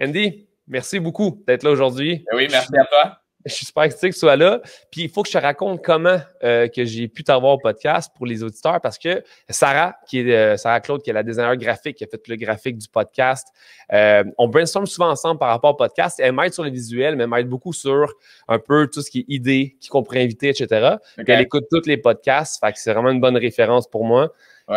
Andy, merci beaucoup d'être là aujourd'hui. Ben oui, merci à toi. Je suis super excité que tu sois là. Puis il faut que je te raconte comment euh, que j'ai pu t'avoir au podcast pour les auditeurs parce que Sarah, qui est euh, Sarah Claude, qui est la designer graphique, qui a fait le graphique du podcast, euh, on brainstorm souvent ensemble par rapport au podcast. Elle m'aide sur le visuel, mais elle m'aide beaucoup sur un peu tout ce qui est idées, qui qu'on pourrait inviter, etc. elle écoute tous les podcasts, fait que c'est vraiment une bonne référence pour moi.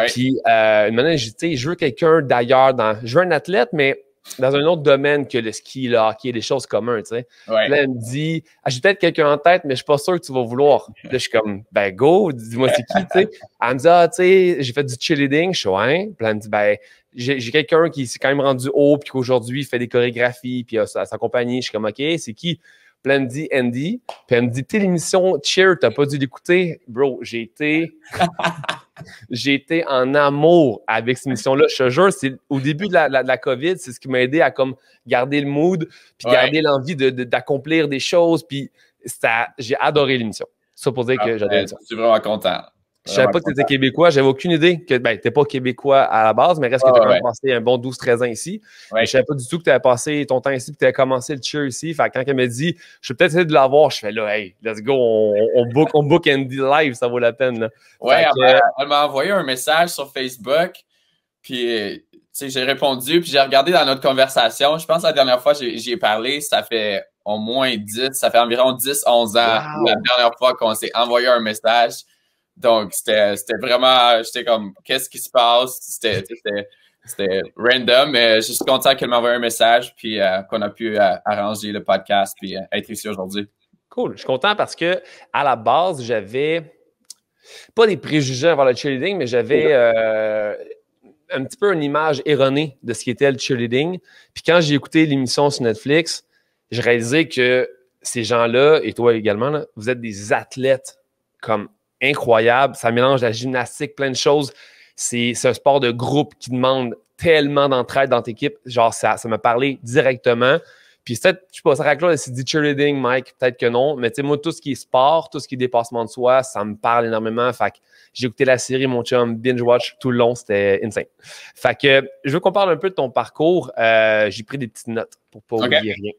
Puis une manière, je, je veux quelqu'un d'ailleurs dans. Je veux un athlète, mais dans un autre domaine que le ski, le hockey, des choses communes, tu sais. Ouais. elle me dit, ah, j'ai peut-être quelqu'un en tête, mais je suis pas sûr que tu vas vouloir. Là, je suis comme, ben go, dis-moi c'est qui, tu sais. Elle me dit, ah, tu sais, j'ai fait du cheerleading, je suis un. Puis elle me dit, ben, j'ai quelqu'un qui s'est quand même rendu haut, puis qu'aujourd'hui, il fait des chorégraphies, puis à euh, sa, sa compagnie, je suis comme, ok, c'est qui? Puis elle me dit Andy. Puis elle me dit, t'es l'émission Cheer, t'as pas dû l'écouter. Bro, j'ai été J'ai été en amour avec cette mission-là. Je te jure, c'est, au début de la, COVID, c'est ce qui m'a aidé à comme garder le mood, puis garder l'envie de, d'accomplir des choses. Puis ça, j'ai adoré l'émission. Ça pour que ah, ben, Je suis vraiment content. Je savais pas que tu étais québécois, j'avais aucune idée que ben, tu n'étais pas québécois à la base, mais reste que ah, tu as passé un bon 12-13 ans ici. Je ne je savais pas du tout que tu avais passé ton temps ici et que tu avais commencé le cheer ici. quand elle m'a dit je vais peut-être essayer de l'avoir, je fais là, hey, let's go, on, book, on Andy live, ça vaut la peine. elle, m'a envoyé un message sur Facebook, puis euh, j'ai répondu, puis j'ai regardé dans notre conversation. Je pense que la dernière fois j'y ai parlé, ça fait au moins 10, ça fait environ 10-11 ans la dernière fois qu'on s'est envoyé un message. Donc, c'était vraiment, j'étais comme, qu'est-ce qui se passe? C'était random, mais je suis content qu'elle m'envoie un message, puis euh, qu'on a pu euh, arranger le podcast, puis euh, être ici aujourd'hui. Cool. Je suis content parce que, à la base, j'avais pas des préjugés avant le cheerleading, mais j'avais un petit peu une image erronée de ce qu'était le cheerleading. Puis quand j'ai écouté l'émission sur Netflix, je réalisais que ces gens-là, et toi également, vous êtes des athlètes comme incroyable. Ça mélange la gymnastique, plein de choses. C'est un sport de groupe qui demande tellement d'entraide dans ton équipe. Genre, ça, ça m'a parlé directement. Puis peut-être, je sais pas, ça raconte c'est dit cheerleading, Mike, peut-être que non. Mais tu sais, moi, tout ce qui est sport, tout ce qui est dépassement de soi, ça me parle énormément. Fait que j'ai écouté la série, mon chum, binge-watch tout le long, c'était insane. Fait que je veux qu'on parle un peu de ton parcours. Euh, j'ai pris des petites notes pour pas oublier rien.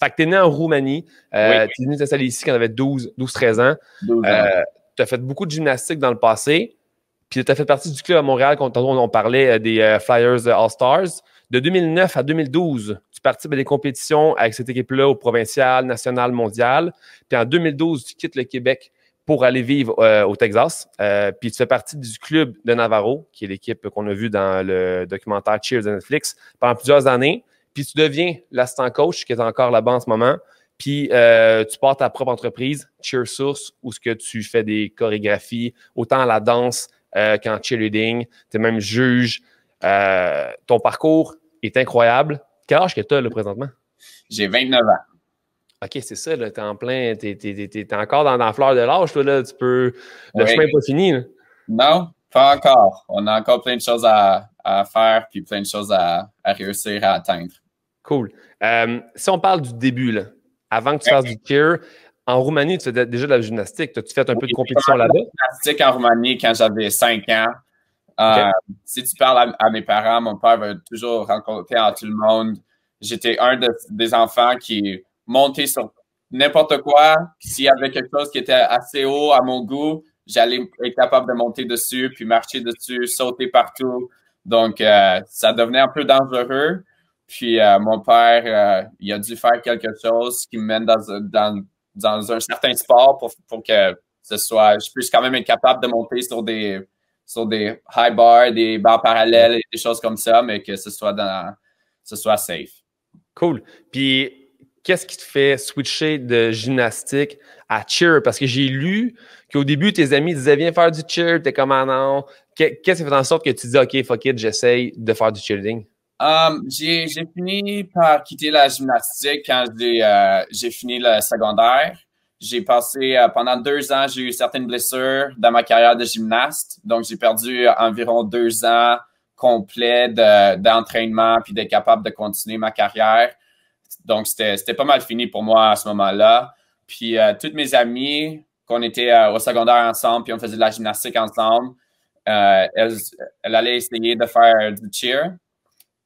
Fait que t'es né en Roumanie. Tu euh, es T'es venu t'installer ici quand t'avais 12, 12, 13 ans. 12 euh, ans tu as fait beaucoup de gymnastique dans le passé, puis tu as fait partie du club à Montréal, quand on, parlait euh, des euh, Flyers euh, All-Stars. De 2009 à 2012, tu participes à des compétitions avec cette équipe-là au provincial, national, mondial. Puis en 2012, tu quittes le Québec pour aller vivre au Texas. puis tu fais partie du club de Navarro, qui est l'équipe qu'on a vue dans le documentaire Cheers de Netflix pendant plusieurs années. Puis tu deviens l'assistant coach, qui est encore là-bas en ce moment, puis euh, tu portes ta propre entreprise, Cheer Source, où ce que tu fais des chorégraphies, autant à la danse euh, qu'en cheerleading. Tu es même juge. Euh, ton parcours est incroyable. Quel âge que tu as là, présentement? J'ai 29 ans. OK, c'est ça, là, es en plein, encore dans, dans, la fleur de l'âge, toi, là, tu peux. Le chemin n'est pas fini. Là. Non, pas encore. On a encore plein de choses à, faire, puis plein de choses à, réussir à atteindre. Cool. si on parle du début, là, avant que tu fasses du Cure, En Roumanie, tu faisais déjà de la gymnastique. tu fait un peu de compétition là-bas? gymnastique en Roumanie quand j'avais 5 ans. Euh, si tu parles à, mes parents, mon père va toujours rencontrer tout le monde. J'étais un des enfants qui montait sur n'importe quoi. S'il y avait quelque chose qui était assez haut à mon goût, j'allais être capable de monter dessus, puis marcher dessus, sauter partout. Donc, euh, ça devenait un peu dangereux. Puis euh, mon père, euh, il a dû faire quelque chose qui me mène dans, un certain sport pour, que ce soit, je puisse quand même être capable de monter sur des, sur des high bars, des barres parallèles et des choses comme ça, mais que ce soit, dans, ce soit safe. Cool. Puis qu'est-ce qui te fait switcher de gymnastique à cheer? Parce que j'ai lu qu'au début, tes amis disaient viens faire du cheer, t'es comme ah non. Qu'est-ce qui fait en sorte que tu dis OK, fuck it, j'essaye de faire du cheerleading? Um, j'ai fini par quitter la gymnastique quand euh, j'ai fini le secondaire. J'ai passé euh, pendant deux ans, j'ai eu certaines blessures dans ma carrière de gymnaste. Donc, j'ai perdu euh, environ deux ans complets d'entraînement puis d'être capable de continuer ma carrière. Donc, c'était pas mal fini pour moi à ce moment-là. Puis, toutes mes amies qu'on était au secondaire ensemble, puis on faisait de la gymnastique ensemble, elle, elle allait essayer de faire du cheer.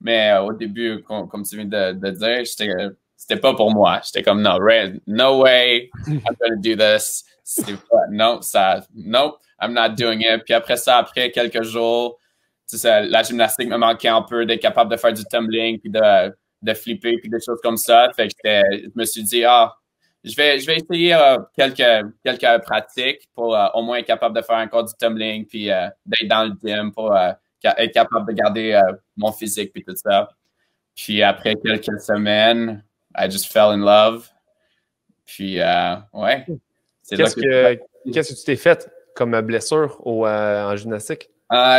Mais euh, au début, comme tu viens de, dire, c'était pas pour moi. J'étais comme, non, no way, I'm gonna do this. non, ça, nope, I'm not doing it. Puis après ça, après quelques jours, tu la gymnastique me manquait un peu d'être capable de faire du tumbling, puis de, de flipper, puis des choses comme ça. Fait que je me suis dit, ah, je vais, je vais essayer euh, quelques, quelques pratiques pour euh, au moins être capable de faire encore du tumbling, puis d'être dans le gym pour être capable de garder euh, mon physique puis tout ça. Puis après quelques semaines, I just fell in love. Puis euh, ouais. Qu'est-ce que, qu'est-ce que tu t'es fait comme blessure au, euh, en gymnastique?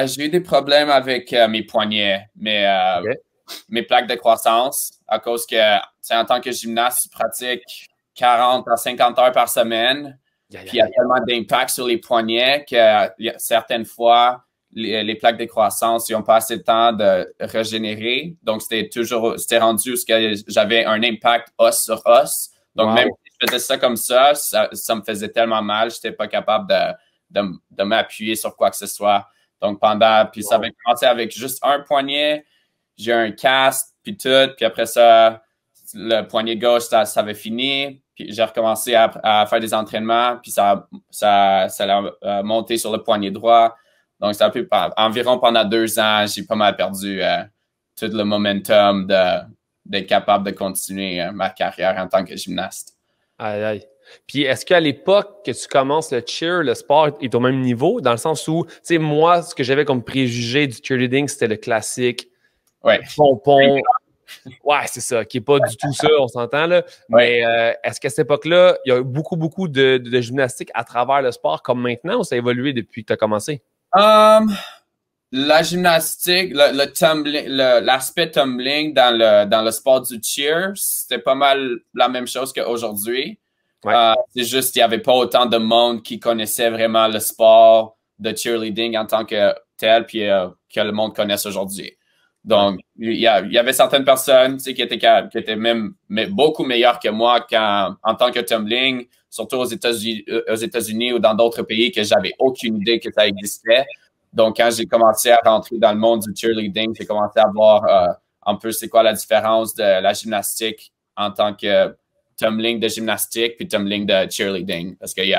J'ai eu des problèmes avec mes poignets, mes, plaques de croissance, à cause que, c'est en tant que gymnaste, tu pratiques 40 à 50 heures par semaine. puis il y a tellement d'impact sur les poignets que certaines fois, euh, les, plaques de croissance, ils n'ont pas assez de temps de régénérer. Donc, c'était toujours, c'était rendu ce que j'avais un impact os sur os. Donc, même si je faisais ça comme ça, ça, me faisait tellement mal, je n'étais pas capable de, m'appuyer sur quoi que ce soit. Donc, pendant, puis ça avait commencé avec juste un poignet, j'ai un casque, puis tout, puis après ça, le poignet gauche, ça, avait fini. Puis j'ai recommencé à, faire des entraînements, puis ça, ça, ça a euh, monté sur le poignet droit. Donc, ça peut environ pendant deux ans, j'ai pas mal perdu euh, tout le momentum d'être capable de continuer euh, ma carrière en tant que gymnaste. Aïe, aïe. Puis est-ce qu'à l'époque que tu commences le cheer, le sport est au même niveau, dans le sens où, tu sais, moi, ce que j'avais comme préjugé du cheerleading, c'était le classique, ouais. pompon. Ouais, c'est ça, qui n'est pas du tout ça, on s'entend là. Mais euh, est-ce qu'à cette époque-là, il y a eu beaucoup, beaucoup de, de, gymnastique à travers le sport comme maintenant ou ça a évolué depuis que tu as commencé? Um, la gymnastique, le, tumbling, l'aspect tumbling dans le, dans le sport du cheer, c'était pas mal la même chose qu'aujourd'hui. Euh, c'est juste qu'il n'y avait pas autant de monde qui connaissait vraiment le sport de cheerleading en tant que tel, puis euh, que le monde connaisse aujourd'hui. Donc, il y, avait certaines personnes qui, étaient, qui étaient même mais beaucoup meilleures que moi en tant que tumbling surtout euh, aux États-Unis ou dans d'autres pays que j'avais aucune idée que ça existait. Donc, quand j'ai commencé à rentrer dans le monde du cheerleading, j'ai commencé à voir euh, un peu c'est quoi la différence de la gymnastique en tant que tumbling de gymnastique puis tumbling de cheerleading. Parce que y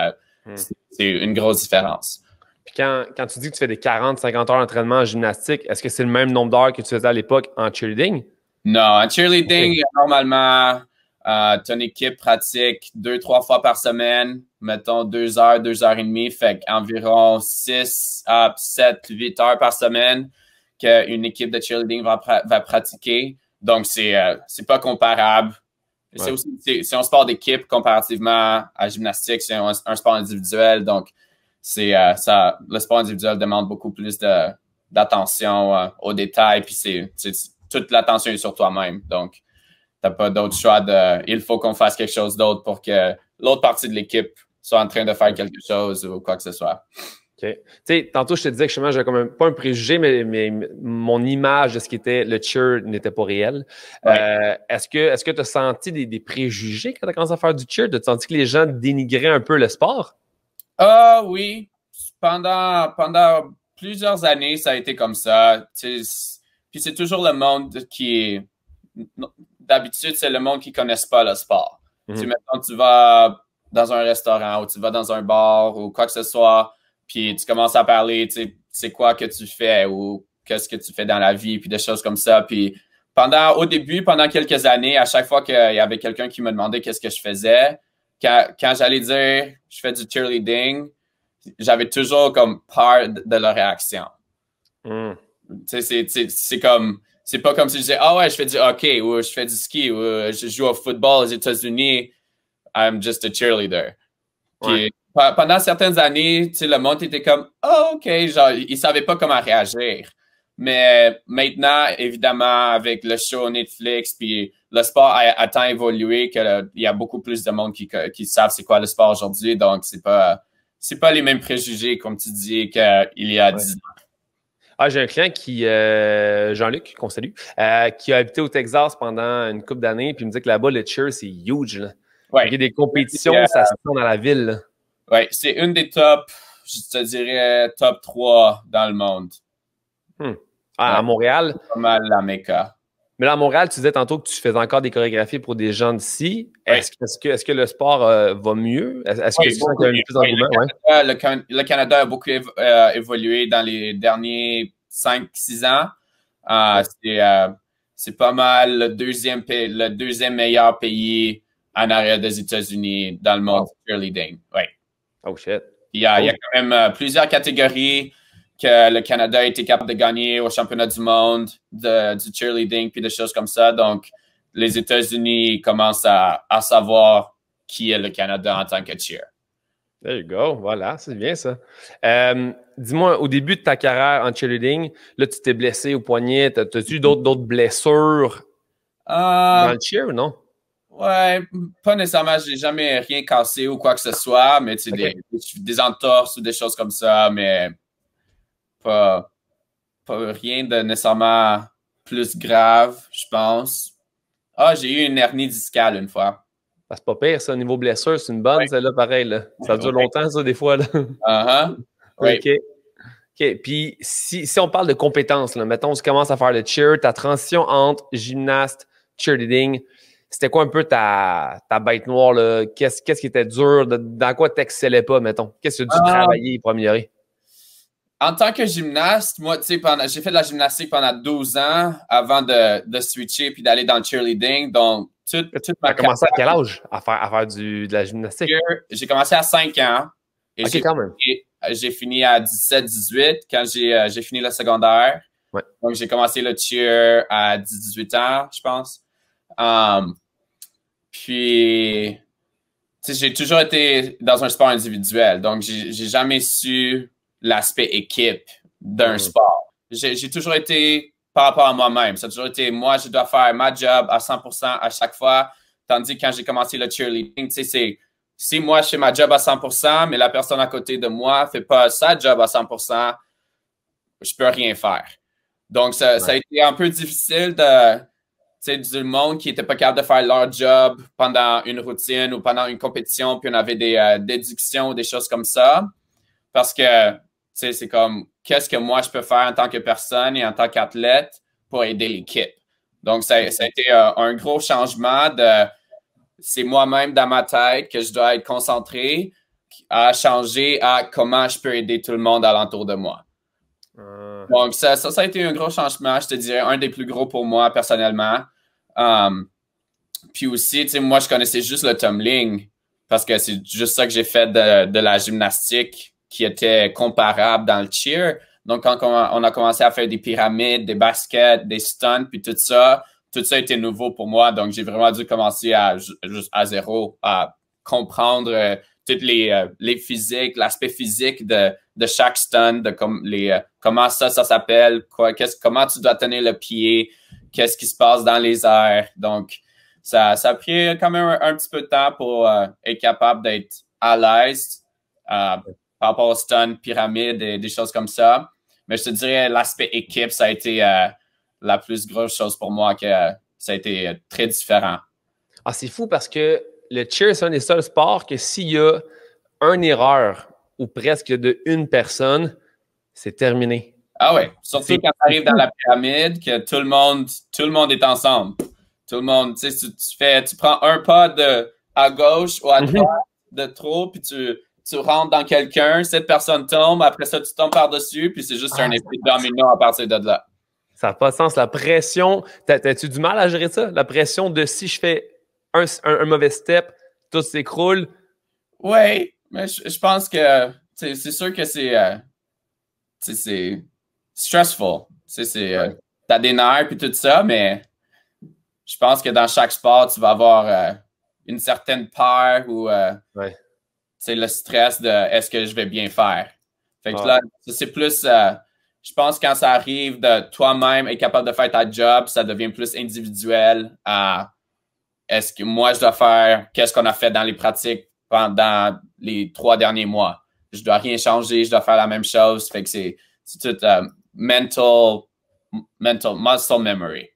hmm. c'est une grosse différence. Puis quand, quand, tu dis que tu fais des 40-50 heures d'entraînement en gymnastique, est-ce que c'est le même nombre d'heures que tu faisais à l'époque en cheerleading? Non, en cheerleading, normalement, euh, ton équipe pratique deux, trois fois par semaine, mettons deux heures, deux heures et demie, fait environ six à ah, sept, huit heures par semaine qu'une équipe de cheerleading va, pratiquer. Donc, c'est euh, pas comparable. aussi, C'est un sport d'équipe comparativement à gymnastique, c'est un, sport individuel. Donc, c'est euh, ça, le sport individuel demande beaucoup plus d'attention au euh, aux détails, puis c'est toute l'attention est sur toi-même. Donc, t'as pas d'autre choix de il faut qu'on fasse quelque chose d'autre pour que l'autre partie de l'équipe soit en train de faire quelque chose ou quoi que ce soit. OK. tantôt, je te disais que je n'avais pas un préjugé, mais, mais, mon image de ce qui était le cheer n'était pas réelle. Euh, est-ce que est tu as senti des, préjugés quand tu as commencé à faire du cheer? Tu as senti que les gens dénigraient un peu le sport? Ah oui. Pendant, pendant plusieurs années, ça a été comme ça. Puis c'est toujours le monde qui est d'habitude, c'est le monde qui ne connaît pas le sport. Mhm. Tu, vas dans un restaurant ou tu vas dans un bar ou quoi que ce soit, puis tu commences à parler, tu sais, c'est quoi que tu fais ou qu'est-ce que tu fais dans la vie, puis des choses comme ça. Puis pendant, au début, pendant quelques années, à chaque fois qu'il y avait quelqu'un qui me demandait qu'est-ce que je faisais, quand, j'allais dire je fais du cheerleading, j'avais toujours comme peur de, leur réaction. Mhm. C'est comme c'est pas comme si je disais, ah ouais, je fais du hockey ou je fais du ski ou je joue au football aux États-Unis. I'm just a cheerleader. pendant certaines années, le monde était comme, ah, OK, genre, ils savaient pas comment réagir. Mais maintenant, évidemment, avec le show Netflix, puis le sport a, tant évolué qu'il y a beaucoup plus de monde qui, savent c'est quoi le sport aujourd'hui. Donc, c'est pas, c'est pas les mêmes préjugés, comme tu dis, qu'il y a dix ans. Ah, j'ai un client qui, euh, Jean-Luc, qu'on salue, euh, qui a habité au Texas pendant une couple d'années, puis il me dit que là-bas, le cheer, c'est huge. Il y a des compétitions, euh, ça se tourne dans la ville. Oui, c'est une des top, je te dirais, top 3 dans le monde. Hmm. Ah, À Montréal. C'est pas la Mecca. Mais là, à Montréal, tu disais tantôt que tu faisais encore des chorégraphies pour des gens d'ici. Est-ce que, le sport euh, va mieux? Est-ce que y a plus le, Canada, le, Canada, a beaucoup euh, évolué dans les derniers 5-6 ans. Euh, c'est pas mal le deuxième, le deuxième meilleur pays en arrière des États-Unis dans le monde Oh shit. Il il y a oh. quand même plusieurs catégories que le Canada a été capable de gagner au championnat du monde de, du cheerleading puis des choses comme ça. Donc, les États-Unis commencent à, savoir qui est le Canada en tant que cheer. There you go. Voilà, c'est bien ça. Euh, dis-moi, au début de ta carrière en cheerleading, là, tu t'es blessé au poignet. as tu eu d'autres blessures dans le euh, cheer ou non? Ouais, pas nécessairement. J'ai jamais rien cassé ou quoi que ce soit, mais tu des, des entorses ou des choses comme ça, mais pas, rien de nécessairement plus grave, je pense. Ah, j'ai eu une hernie discale une fois. Ah, c'est pas pire, ça, niveau blessure, c'est une bonne, celle-là, pareil. Ça dure longtemps, ça, des fois. Ah uh OK. OK. Puis, si, on parle de compétences, mettons, tu commences à faire le cheer, ta transition entre gymnaste, cheerleading, c'était quoi un peu ta, ta bête noire? Là? Qu'est-ce, quest qui était dur? dans quoi tu n'excellais pas, mettons? Qu'est-ce que tu as dû ah. travailler pour améliorer? en tant que gymnaste, moi, tu sais, j'ai fait de la gymnastique pendant 12 ans avant de, switcher puis d'aller dans le cheerleading. Donc, tout, tu as commencé à quel âge à faire, du, de la gymnastique? J'ai commencé à 5 ans. Et même. j'ai fini à 17-18 quand euh, j'ai fini le secondaire. Donc, j'ai commencé le cheer à 18 ans, je pense. Um, tu puis, j'ai toujours été dans un sport individuel. Donc, j'ai jamais su l'aspect équipe d'un mm. sport. J'ai toujours été par rapport à moi-même. Ça a toujours été moi, je dois faire ma job à 100% à chaque fois. Tandis que quand j'ai commencé le cheerleading, tu sais, c'est si moi je fais ma job à 100%, mais la personne à côté de moi ne fait pas sa job à 100%, je peux rien faire. Donc, ça, a été un peu difficile de, tu sais, du monde qui n'était pas capable de faire leur job pendant une routine ou pendant une compétition, puis on avait des euh, déductions ou des choses comme ça. Parce que sais, c'est comme qu'est-ce que moi je peux faire en tant que personne et en tant qu'athlète pour aider l'équipe. Donc, ça, a été euh, un gros changement de c'est moi-même dans ma tête que je dois être concentré à changer à comment je peux aider tout le monde alentour de moi. Ah. Donc, ça, ça, a été un gros changement, je te dirais, un des plus gros pour moi personnellement. Hum, puis aussi, tu sais, moi, je connaissais juste le tumbling parce que c'est juste ça que j'ai fait de la gymnastique qui était comparable dans le cheer. Donc, quand on a commencé à faire des pyramides, des baskets, des stunts, puis tout ça, tout ça était nouveau pour moi. Donc, j'ai vraiment dû commencer à, juste à zéro, à comprendre euh, toutes les, euh, les physiques, l'aspect physique de, de chaque stunt, de comme les, euh, comment ça, ça s'appelle, quoi, qu'est-ce, comment tu dois tenir le pied, qu'est-ce qui se passe dans les airs. Donc, ça, ça a pris quand même un, un petit peu de temps pour être capable d'être à l'aise par rapport au stun, pyramide et des choses comme ça. Mais je te dirais, l'aspect équipe, ça a été euh, la plus grosse chose pour moi, que euh, ça a été euh, très différent. Ah, c'est fou parce que le cheer, c'est un des seuls sports que s'il y a une erreur ou presque de une personne, c'est terminé. Ah oui, surtout quand tu arrives dans la pyramide, que tout le monde, tout le monde est ensemble. Tout le monde, tu sais, tu, fais, tu prends un pas de, à gauche ou à mhm. droite de trop, puis tu, tu rentres dans quelqu'un, cette personne tombe, après ça, tu tombes par-dessus, puis c'est juste ah, un effet domino à partir de là. Ça n'a pas de sens. La pression, t'as-tu du mal à gérer ça? La pression de si je fais un, mauvais step, tout s'écroule. Oui, mais je, pense que c'est sûr que c'est euh, c'est stressful. C'est euh, t'as des nerfs puis tout ça, mais je pense que dans chaque sport, tu vas avoir euh, une certaine peur ou euh, c'est le stress de est-ce que je vais bien faire. Fait que ah. là, c'est plus, euh, je pense, quand ça arrive de toi-même être capable de faire ta job, ça devient plus individuel à est-ce que moi je dois faire, qu'est-ce qu'on a fait dans les pratiques pendant les trois derniers mois. Je dois rien changer, je dois faire la même chose. Fait que c'est tout euh, mental, mental, muscle memory.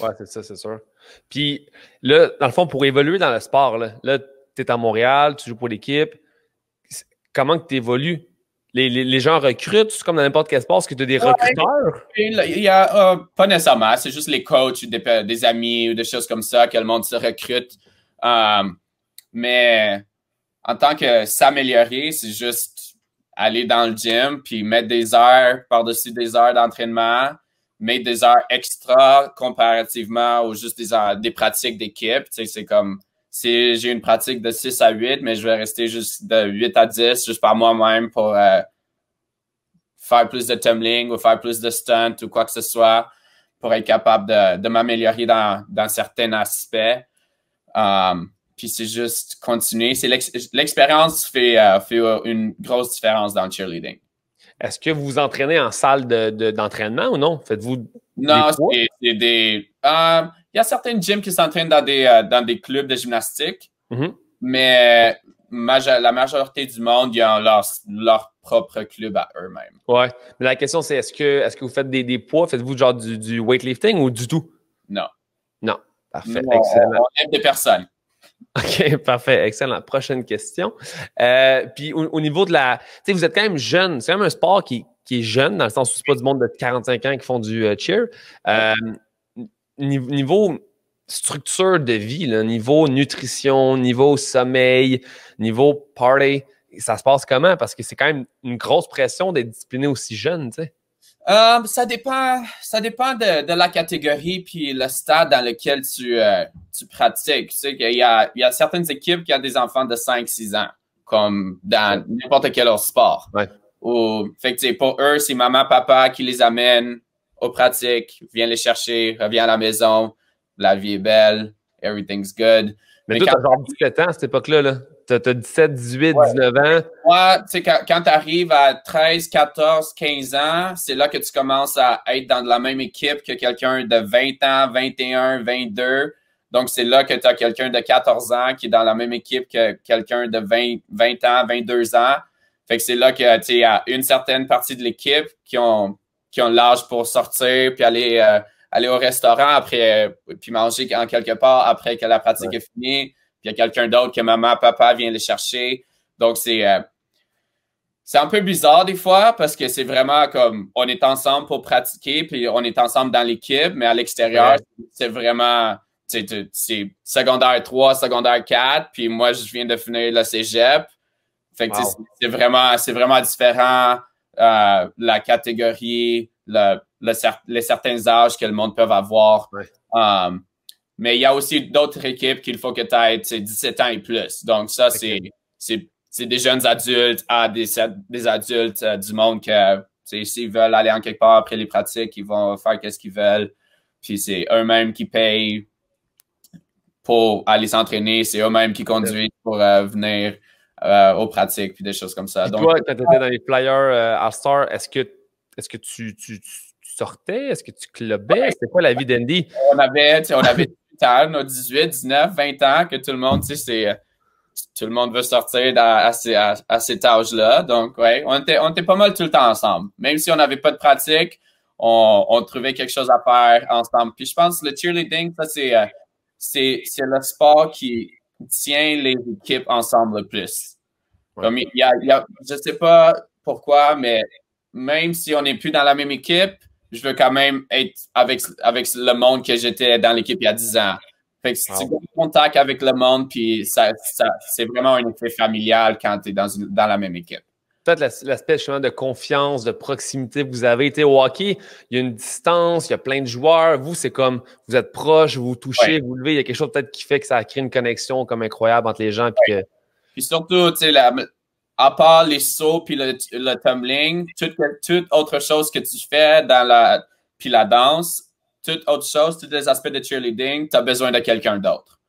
Ouais, c'est ça, c'est sûr. Puis là, dans le fond, pour évoluer dans le sport, là, là tu es à Montréal, tu joues pour l'équipe comment que tu évolues? Les, gens recrutent, comme dans n'importe quel sport, que tu as des recruteurs? Il y a, euh, pas nécessairement, c'est juste les coachs, des, amis ou des choses comme ça que le monde se recrute. Euh, mais en tant que s'améliorer, c'est juste aller dans le gym, puis mettre des heures par-dessus des heures d'entraînement, mettre des heures extra comparativement ou juste des, des pratiques d'équipe. C'est comme si j'ai une pratique de 6 à 8, mais je vais rester juste de 8 à 10, juste par moi-même pour euh, faire plus de tumbling ou faire plus de stunt ou quoi que ce soit pour être capable de, m'améliorer dans, certains aspects. Um, puis c'est juste continuer. C'est l'expérience fait, euh, fait, une grosse différence dans le cheerleading. Est-ce que vous vous entraînez en salle d'entraînement ou non? Faites-vous. Non, c'est des. Euh, il y a certaines gyms qui s'entraînent dans des, euh, dans des clubs de gymnastique, mhm. mais euh, la majorité du monde, ils ont leur, propre club à eux-mêmes. Oui. Mais la question, c'est est-ce que, est -ce que vous faites des, poids? Faites-vous genre du, weightlifting ou du tout? Non. Non. Parfait. Excellent. On aime des personnes. OK, parfait, excellent. Prochaine question. Euh, puis au, niveau de la. Tu sais, vous êtes quand même jeune. C'est quand même un sport qui, est jeune, dans le sens où ce pas du monde de 45 ans qui font du cheer niveau structure de vie, niveau nutrition, niveau sommeil, niveau party, ça se passe comment? Parce que c'est quand même une grosse pression d'être discipliné aussi jeune, tu sais. Euh, ça dépend, ça dépend de, la catégorie puis le stade dans lequel euh, tu, pratiques. Tu sais qu'il y a, il y a certaines équipes qui ont des enfants de 5-6 ans, comme dans n'importe quel autre sport. Ou, fait pour eux, c'est maman, papa qui les amène aux pratiques, viens les chercher, reviens à la maison, la vie est belle, everything's good. Mais, quand toi, t'as genre 17 ans à cette époque-là, tu T'as 17, 18, 19 ans. Moi, tu sais, quand, tu arrives à 13, 14, 15 ans, c'est là que tu commences à être dans la même équipe que quelqu'un de 20 ans, 21, 22. Donc, c'est là que tu as quelqu'un de 14 ans qui est dans la même équipe que quelqu'un de 20, 20 ans, 22 ans. Fait que c'est là que, tu es une certaine partie de l'équipe qui ont qui ont l'âge pour sortir puis aller, euh, aller au restaurant après, euh, puis manger en quelque part après que la pratique est finie. Puis il y a quelqu'un d'autre que maman, papa vient les chercher. Donc, c'est euh, c'est un peu bizarre des fois parce que c'est vraiment comme on est ensemble pour pratiquer, puis on est ensemble dans l'équipe, mais à l'extérieur, c'est vraiment c'est secondaire 3, secondaire 4, puis moi, je viens de finir le cégep. Fait que c'est vraiment, vraiment différent euh, la catégorie, les certains âges que le monde peut avoir. Um, mais il y a aussi d'autres équipes qu'il faut que tu aies 17 ans et plus. Donc, ça, c'est des jeunes adultes à des, adultes euh, du monde que s'ils veulent aller en quelque part après les pratiques, ils vont faire ce qu'ils veulent. Puis c'est eux-mêmes qui payent pour aller s'entraîner, c'est eux-mêmes qui conduisent pour euh, venir. Euh, aux pratiques, puis des choses comme ça. toi, quand tu étais dans les flyers euh, à Star, est-ce que, est-ce que tu, tu, sortais? Est-ce que tu clubais? C'était quoi la vie d'Andy? On avait, on avait 18 18, 19, 20 ans, que tout le monde, tu sais, c'est euh, tout le monde veut sortir à, à, à, cet âge-là. Donc, ouais, on était, on était pas mal tout le temps ensemble. Même si on n'avait pas de pratique, on, trouvait quelque chose à faire ensemble. Puis je pense que le cheerleading, ça, c'est, c'est, le sport qui, tient les équipes ensemble plus. je ne sais pas pourquoi, mais même si on n'est plus dans la même équipe, je veux quand même être avec, avec le monde que j'étais dans l'équipe il y a 10 ans. Fait que si tu contact avec le monde, puis c'est vraiment un effet familial quand tu es dans, dans la même équipe peut-être l'aspect justement de confiance, de proximité que vous avez. été au hockey, il y a une distance, il y a plein de joueurs. Vous, c'est comme vous êtes proche, vous, touchez, vous levez. Il y a quelque chose peut-être qui fait que ça crée une connexion comme incroyable entre les gens. Puis, surtout, tu sais, à part les sauts puis le, tumbling, toute, autre chose que tu fais dans la, puis la danse, toute autre chose, tous les aspects de cheerleading, tu as besoin de quelqu'un d'autre.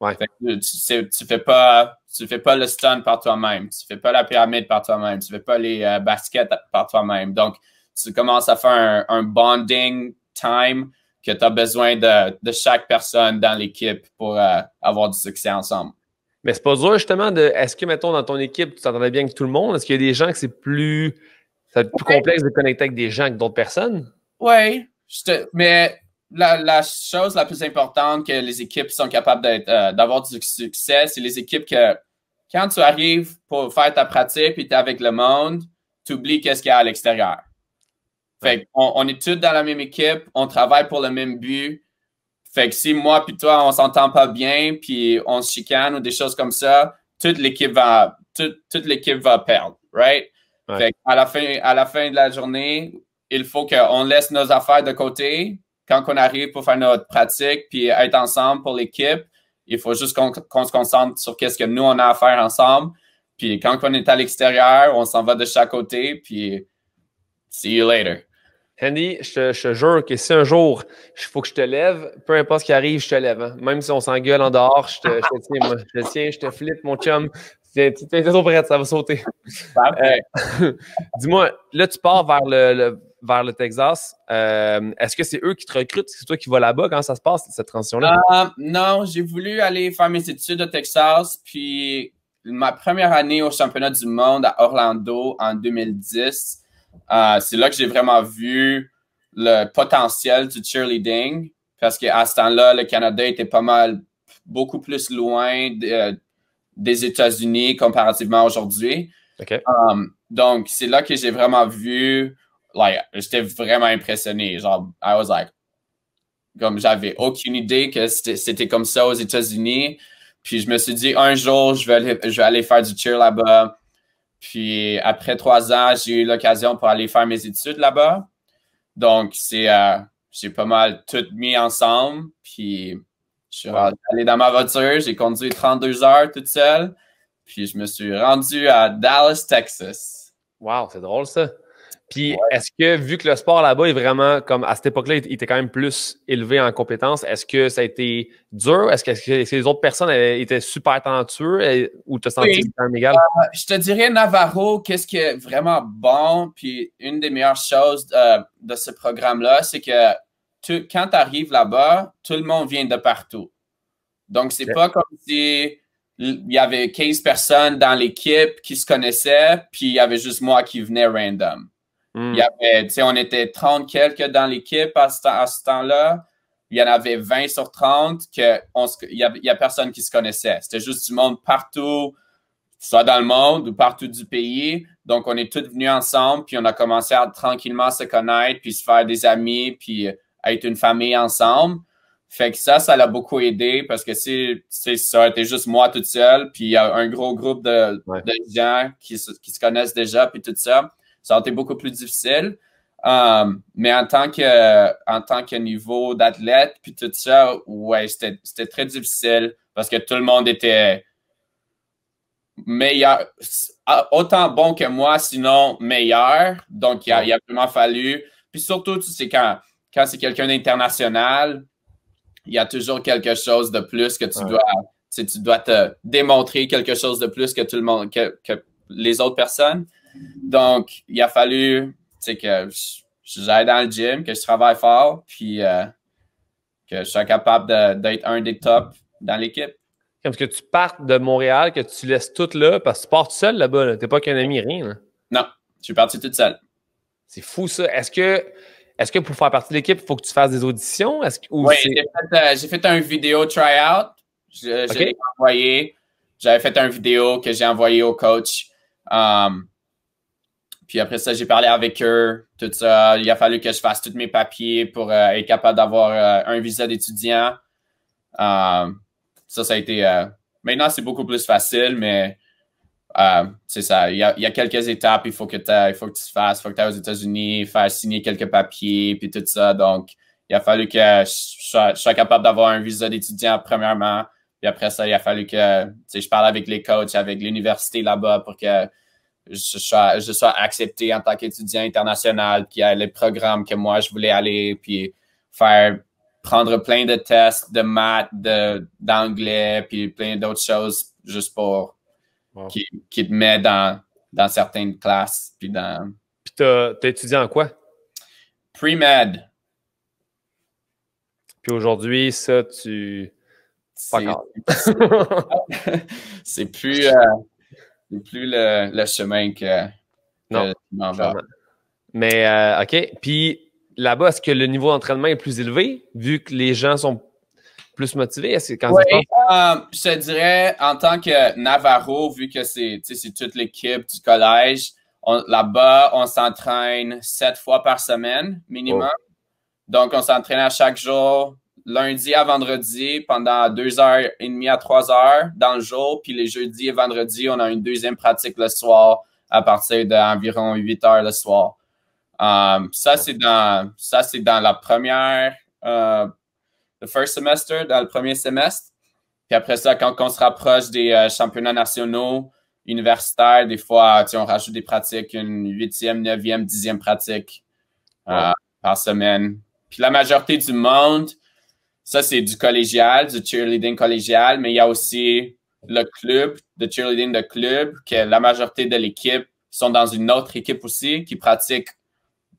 Ouais. tu, ne fais pas, fais pas le stun par toi-même, tu fais pas la pyramide par toi-même, tu ne fais pas les euh, baskets par toi-même. Donc, tu commences à faire un, bonding time que tu as besoin de, chaque personne dans l'équipe pour euh, avoir du succès ensemble. Mais c'est pas dur justement de. Est-ce que, mettons, dans ton équipe, tu t'entendais bien avec tout le monde? Est-ce qu'il y a des gens que c'est plus, plus complexe de connecter avec des gens que d'autres personnes? Oui, mais la, chose la plus importante que les équipes sont capables euh, d'avoir du succès, c'est les équipes que quand tu arrives pour faire ta pratique et tu es avec le monde, tu oublies qu'est-ce qu'il y a à l'extérieur. Fait on, est tous dans la même équipe, on travaille pour le même but. Fait que si moi puis toi, on s'entend pas bien, puis on se chicane ou des choses comme ça, toute l'équipe va, toute, l'équipe va perdre, right? Fait à la, fin, à la fin de la journée, il faut qu'on laisse nos affaires de côté, quand on arrive pour faire notre pratique puis être ensemble pour l'équipe, il faut juste qu'on se concentre sur qu'est-ce que nous, on a à faire ensemble. Puis quand on est à l'extérieur, on s'en va de chaque côté, puis see you later. Andy, je, te jure que si un jour il faut que je te lève, peu importe ce qui arrive, je te lève. Hein. Même si on s'engueule en dehors, je te, tiens, je te tiens, je te flippe, mon chum. Tu T'es trop prête, ça va sauter. Euh, dis-moi, là, tu pars vers le vers le Texas. Euh, est-ce que c'est eux qui te recrutent? C'est toi qui vas là-bas? quand ça se passe, cette transition-là? Euh, non, j'ai voulu aller faire mes études au Texas. Puis ma première année au championnat du monde à Orlando en 2010, euh, c'est là que j'ai vraiment vu le potentiel du cheerleading. Parce qu'à ce temps-là, le Canada était pas mal, beaucoup plus loin des États-Unis comparativement aujourd'hui. donc, c'est là que j'ai vraiment vu like, j'étais vraiment impressionné. Genre, I was like, comme j'avais aucune idée que c'était comme ça aux États-Unis. Puis je me suis dit, un jour, je vais aller, faire du cheer là-bas. Puis après trois ans, j'ai eu l'occasion pour aller faire mes études là-bas. Donc, c'est, euh, j'ai pas mal tout mis ensemble. Puis je suis allé dans ma voiture, j'ai conduit 32 heures toute seule. Puis je me suis rendu à Dallas, Texas. Wow, c'est drôle ça. Puis est-ce que, vu que le sport là-bas est vraiment comme à cette époque-là, il était quand même plus élevé en compétences, est-ce que ça a été dur? Est-ce que, les autres personnes étaient super talentueux euh, ou te senti quand égal? Euh, je te dirais Navarro, qu'est-ce qui est vraiment bon? Puis une des meilleures choses euh, de ce programme-là, c'est que quand tu arrives là-bas, tout le monde vient de partout. Donc, c'est pas comme si il y avait 15 personnes dans l'équipe qui se connaissaient, puis il y avait juste moi qui venais random. Mm. Il y avait, on était 30 quelques dans l'équipe à ce, temps-là. Il y en avait 20 sur 30 que on n'y a, personne qui se connaissait. C'était juste du monde partout, soit dans le monde ou partout du pays. Donc, on est tous venus ensemble, puis on a commencé à tranquillement se connaître, puis se faire des amis, puis euh, être une famille ensemble. Fait que ça, ça l'a beaucoup aidé parce que si, ça a été juste moi toute seule, puis il y a un gros groupe de, gens qui se connaissent déjà, puis tout ça ça a été beaucoup plus difficile. Euh, mais en tant que, en tant que niveau d'athlète, puis tout ça, ouais, c'était très difficile parce que tout le monde était meilleur, ah, autant bon que moi, sinon meilleur. Donc, il a, a vraiment fallu. Puis surtout, tu sais, quand, c'est quelqu'un d'international, il y a toujours quelque chose de plus que tu dois, tu dois te démontrer quelque chose de plus que tout le monde, que les autres personnes. Donc, il a fallu que j'aille dans le gym, que je travaille fort, puis euh, que je sois capable d'être un des tops dans l'équipe. Comme que tu partes de Montréal, que tu laisses tout là, parce que tu pars tout seul là-bas. Tu n'es pas qu'un ami, rien. Non, je suis parti tout seul. C'est fou ça. Est-ce que, est que pour faire partie de l'équipe, il faut que tu fasses des auditions? Oui, euh, j'ai fait, un vidéo try-out. Je, envoyé. J'avais fait un vidéo que j'ai envoyé au coach. Um, puis après ça, j'ai parlé avec eux, tout ça. Il a fallu que je fasse tous mes papiers pour euh, être capable d'avoir euh, un visa d'étudiant. Euh, ça, ça a été. maintenant, c'est beaucoup plus facile, mais c'est ça. Il y, a, quelques étapes. Il faut que, il faut que tu fasses. Il faut que tu ailles aux États-Unis, faire signer quelques papiers, puis tout ça. Donc, il a fallu que je sois, je sois capable d'avoir un visa d'étudiant, premièrement. Puis après ça, il a fallu que je parle avec les coachs, avec l'université là-bas pour que je sois, accepté en tant qu'étudiant international, puis il y a les programmes que moi je voulais aller, puis faire prendre plein de tests de maths, d'anglais, puis plein d'autres choses juste pour qui, te met dans, dans certaines classes. Puis dans. Puis t'as étudié en quoi? Pre-med. Puis aujourd'hui, ça, tu. C'est plus. Euh, plus le, chemin que, non, Mais euh, OK. Puis là-bas, est-ce que le niveau d'entraînement est plus élevé vu que les gens sont plus motivés? oui, euh, je te dirais, en tant que Navarro, vu que c'est toute l'équipe du collège, là-bas, on s'entraîne sept fois par semaine minimum. Oh. Donc, on s'entraîne à chaque jour, lundi à vendredi pendant deux heures et demie à trois heures dans le jour. Puis les jeudis et vendredis, on a une deuxième pratique le soir à partir d'environ 8 heures le soir. Um, ça, c'est dans, c'est dans la première, euh, le first semester, dans le premier semestre. Puis après ça, quand on se rapproche des euh, championnats nationaux, universitaires, des fois, on rajoute des pratiques, une huitième, neuvième, dixième pratique euh, par semaine. Puis la majorité du monde, ça, c'est du collégial, du cheerleading collégial, mais il y a aussi le club, le cheerleading de club, que la majorité de l'équipe sont dans une autre équipe aussi, qui pratique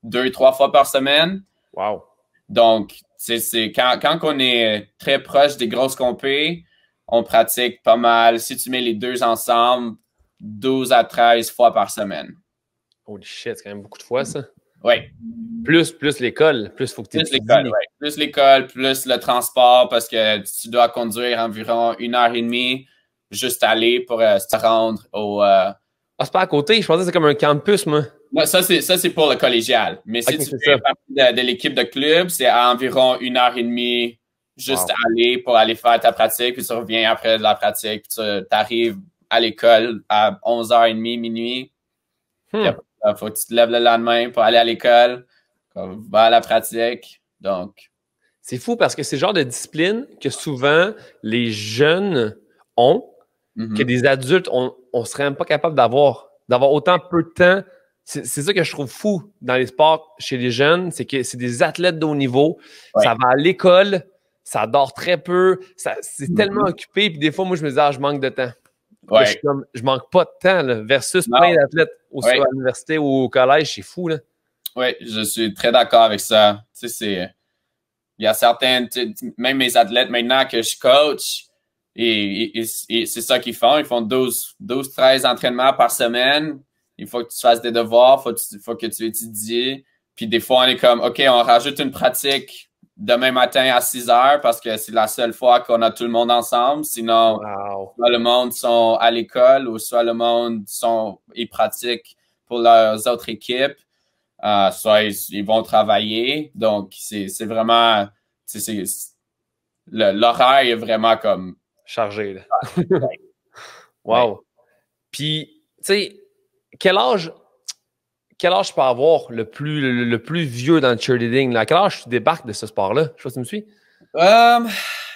deux, trois fois par semaine. Wow. Donc, c'est quand, quand on est très proche des grosses compées, on pratique pas mal. Si tu mets les deux ensemble, 12 à 13 fois par semaine. Holy shit, c'est quand même beaucoup de fois, ça. Oui. Plus, plus l'école, plus faut que Plus l'école, Plus l'école, plus le transport, parce que tu dois conduire environ une heure et demie juste aller pour euh, se rendre au. Euh, ah, c'est pas à côté, je pensais que c'est comme un campus, moi. ça, c'est, ça, c'est pour le collégial. Mais si tu fais partie de, l'équipe de club, c'est à environ une heure et demie juste aller pour aller faire ta pratique, puis tu reviens après de la pratique, puis tu arrives à l'école à 11h30, minuit. Hmm. Il ah, faut que tu te lèves le lendemain pour aller à l'école, va à la pratique. Donc. C'est fou parce que c'est le genre de discipline que souvent les jeunes ont, mhm. que des adultes, on ne serait même pas capable d'avoir, d'avoir autant peu de temps. C'est ça que je trouve fou dans les sports chez les jeunes, c'est que c'est des athlètes de haut niveau. Ça va à l'école, ça dort très peu, c'est mhm. tellement occupé, puis des fois, moi, je me dis, ah, je manque de temps. Je, comme, manque pas de temps, là, versus plein d'athlètes au à l'université ou au collège, c'est fou. Oui, je suis très d'accord avec ça. Tu sais, il y a certains, même mes athlètes maintenant que je coach, et, c'est ça qu'ils font. Ils font 12, 12, 13 entraînements par semaine. Il faut que tu fasses des devoirs, il faut, faut, que tu étudies. Puis des fois, on est comme, OK, on rajoute une pratique demain matin à 6 heures parce que c'est la seule fois qu'on a tout le monde ensemble. Sinon, soit le monde sont à l'école ou soit le monde sont, ils pratiquent pour leurs autres équipes. Euh, soit ils, vont travailler. Donc, c'est vraiment. L'horaire est vraiment comme. Chargé. wow. Puis, tu sais, quel âge quel âge je peux avoir le plus, le, plus vieux dans le cheerleading? quel âge tu débarques de ce sport-là? Je sais pas si tu me suis. Euh,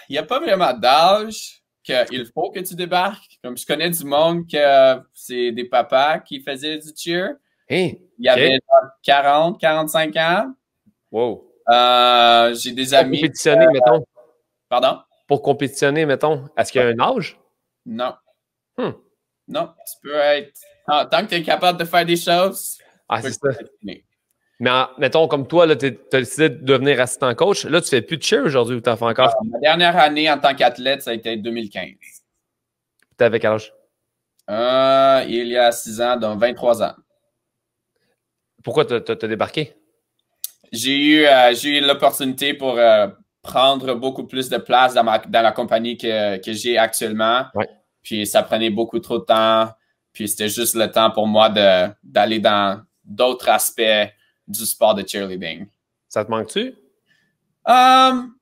il n'y a pas vraiment d'âge qu'il faut que tu débarques. Comme je connais du monde que euh, c'est des papas qui faisaient du cheer. Hey, hein? Il y avait 40, 45 ans. Wow. Euh, j'ai des pour amis. Compétitionner, mettons. Pardon? Pour compétitionner, mettons. Est-ce qu'il y a un âge? Non. Hmm. Non, tu peux être. tant que tu es capable de faire des choses, ah, Mais mettons, comme toi, tu as décidé de devenir assistant coach. Là, tu fais plus de cheer aujourd'hui ou tu en fais encore? Ah, ma dernière année en tant qu'athlète, ça a été 2015. Tu avais quel âge? Euh, il y a 6 ans, donc 23 ans. Pourquoi tu as, débarqué? J'ai eu, euh, eu l'opportunité pour euh, prendre beaucoup plus de place dans, ma, dans la compagnie que, j'ai actuellement. Puis ça prenait beaucoup trop de temps. Puis c'était juste le temps pour moi d'aller dans d'autres aspects du sport de cheerleading. Ça te manque-tu? Um,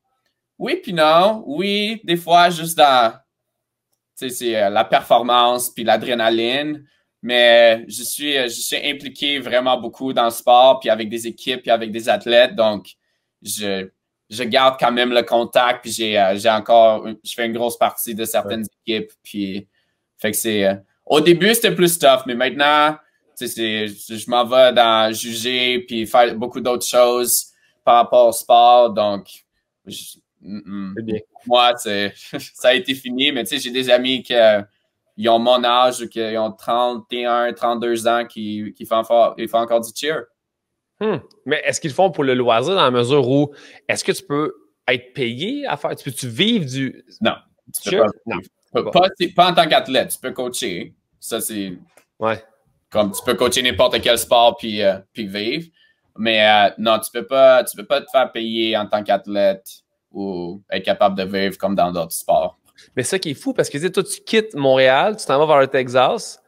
oui, puis non. Oui, des fois, juste dans c'est euh, la performance puis l'adrénaline. Mais je suis, euh, je suis impliqué vraiment beaucoup dans le sport, puis avec des équipes, puis avec des athlètes. Donc, je, garde quand même le contact, puis j'ai, euh, encore, je fais une grosse partie de certaines équipes. Puis, fait au début, c'était plus tough, mais maintenant, je m'en vais dans juger puis faire beaucoup d'autres choses par rapport au sport. Donc, je, moi, ça a été fini, mais tu sais, j'ai des amis qui euh, ont mon âge, qui ont 31, 32 ans, qui, qui font, fort, font encore du cheer. Hmm. Mais est-ce qu'ils le font pour le loisir dans la mesure où est-ce que tu peux être payé à faire? Tu peux-tu vivre du. Non. Tu peux pas, non. Pas, en tant qu'athlète, tu peux coacher. Ça, c'est. Ouais. Comme tu peux coacher n'importe quel sport puis, euh, puis vivre. Mais euh, non, tu peux pas, peux pas te faire payer en tant qu'athlète ou être capable de vivre comme dans d'autres sports. Mais ça qui est fou, parce que tu toi, tu quittes Montréal, tu t'en vas vers le Texas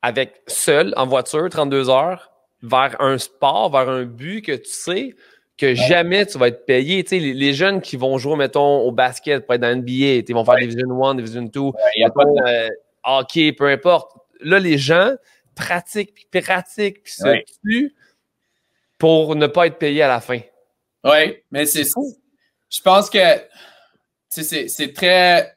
avec seul, en voiture, 32 heures, vers un sport, vers un but que tu sais que jamais tu vas être payé. Tu les, jeunes qui vont jouer, mettons, au basket pour être dans NBA, ils vont faire des Division 1, Division 2, euh, hockey, peu importe. Là, les gens pratique, puis pratique, pour ne pas être payé à la fin. Oui, mais c'est ça. Je pense que c'est très.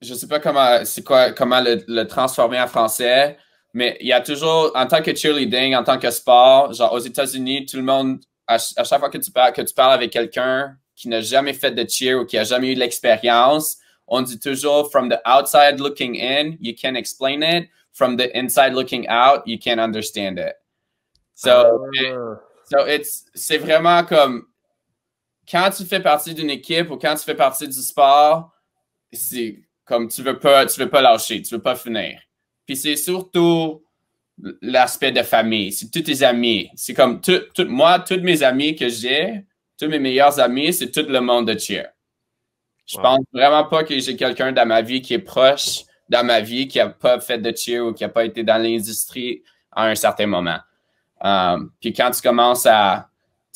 Je sais pas comment c'est quoi comment le, transformer en français, mais il y a toujours, en tant que cheerleading, en tant que sport, genre aux États-Unis, tout le monde, à, chaque fois que tu parles, avec quelqu'un qui n'a jamais fait de cheer ou qui n'a jamais eu l'expérience, on dit toujours from the outside looking in, you can explain it, from the inside looking out, you can't understand it. So, it's c'est vraiment comme quand tu fais partie d'une équipe ou quand tu fais partie du sport, c'est comme tu veux pas, tu veux pas lâcher, tu veux pas finir. Puis c'est surtout l'aspect de famille, c'est tous tes amis. C'est comme tout, moi, tous mes amis que j'ai, tous mes meilleurs amis, c'est tout le monde de cheer. Je pense vraiment pas que j'ai quelqu'un dans ma vie qui est proche dans ma vie qui n'a pas fait de cheer ou qui n'a pas été dans l'industrie à un certain moment. Um, puis quand tu commences à,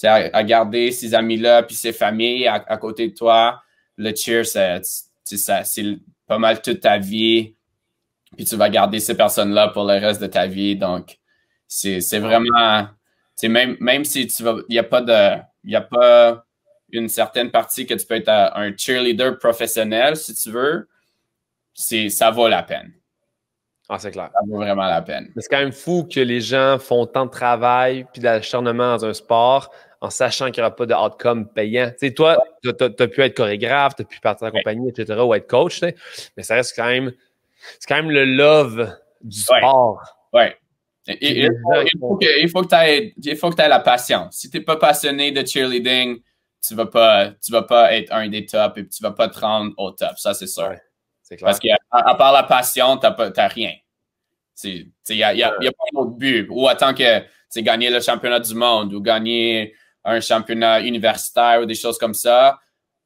à, garder ces amis-là, puis ces familles à, côté de toi, le cheer, c'est pas mal toute ta vie. Puis tu vas garder ces personnes-là pour le reste de ta vie. Donc, c'est vraiment, même, même si tu vas, il n'y a pas de, il a pas une certaine partie que tu peux être un cheerleader professionnel, si tu veux, c'est ça vaut la peine. Ah, c'est clair. Ça vaut vraiment la peine. C'est quand même fou que les gens font tant de travail puis d'acharnement dans un sport en sachant qu'il n'y aura pas de outcome payant. Tu sais, toi, tu as, pu être chorégraphe, tu as pu partir en compagnie, etc., ou être coach, mais ça reste quand même, c'est quand même le love du sport. Ouais. il, faut que, il faut que tu aies, la patience. Si tu n'es pas passionné de cheerleading, tu ne vas, pas, vas pas être un des top et tu ne vas pas te rendre au top. Ça, c'est sûr. Parce qu'à à part la passion, tu n'as rien. Il n'y a, pas d'autre but. Ou attends que gagner le championnat du monde ou gagner un championnat universitaire ou des choses comme ça,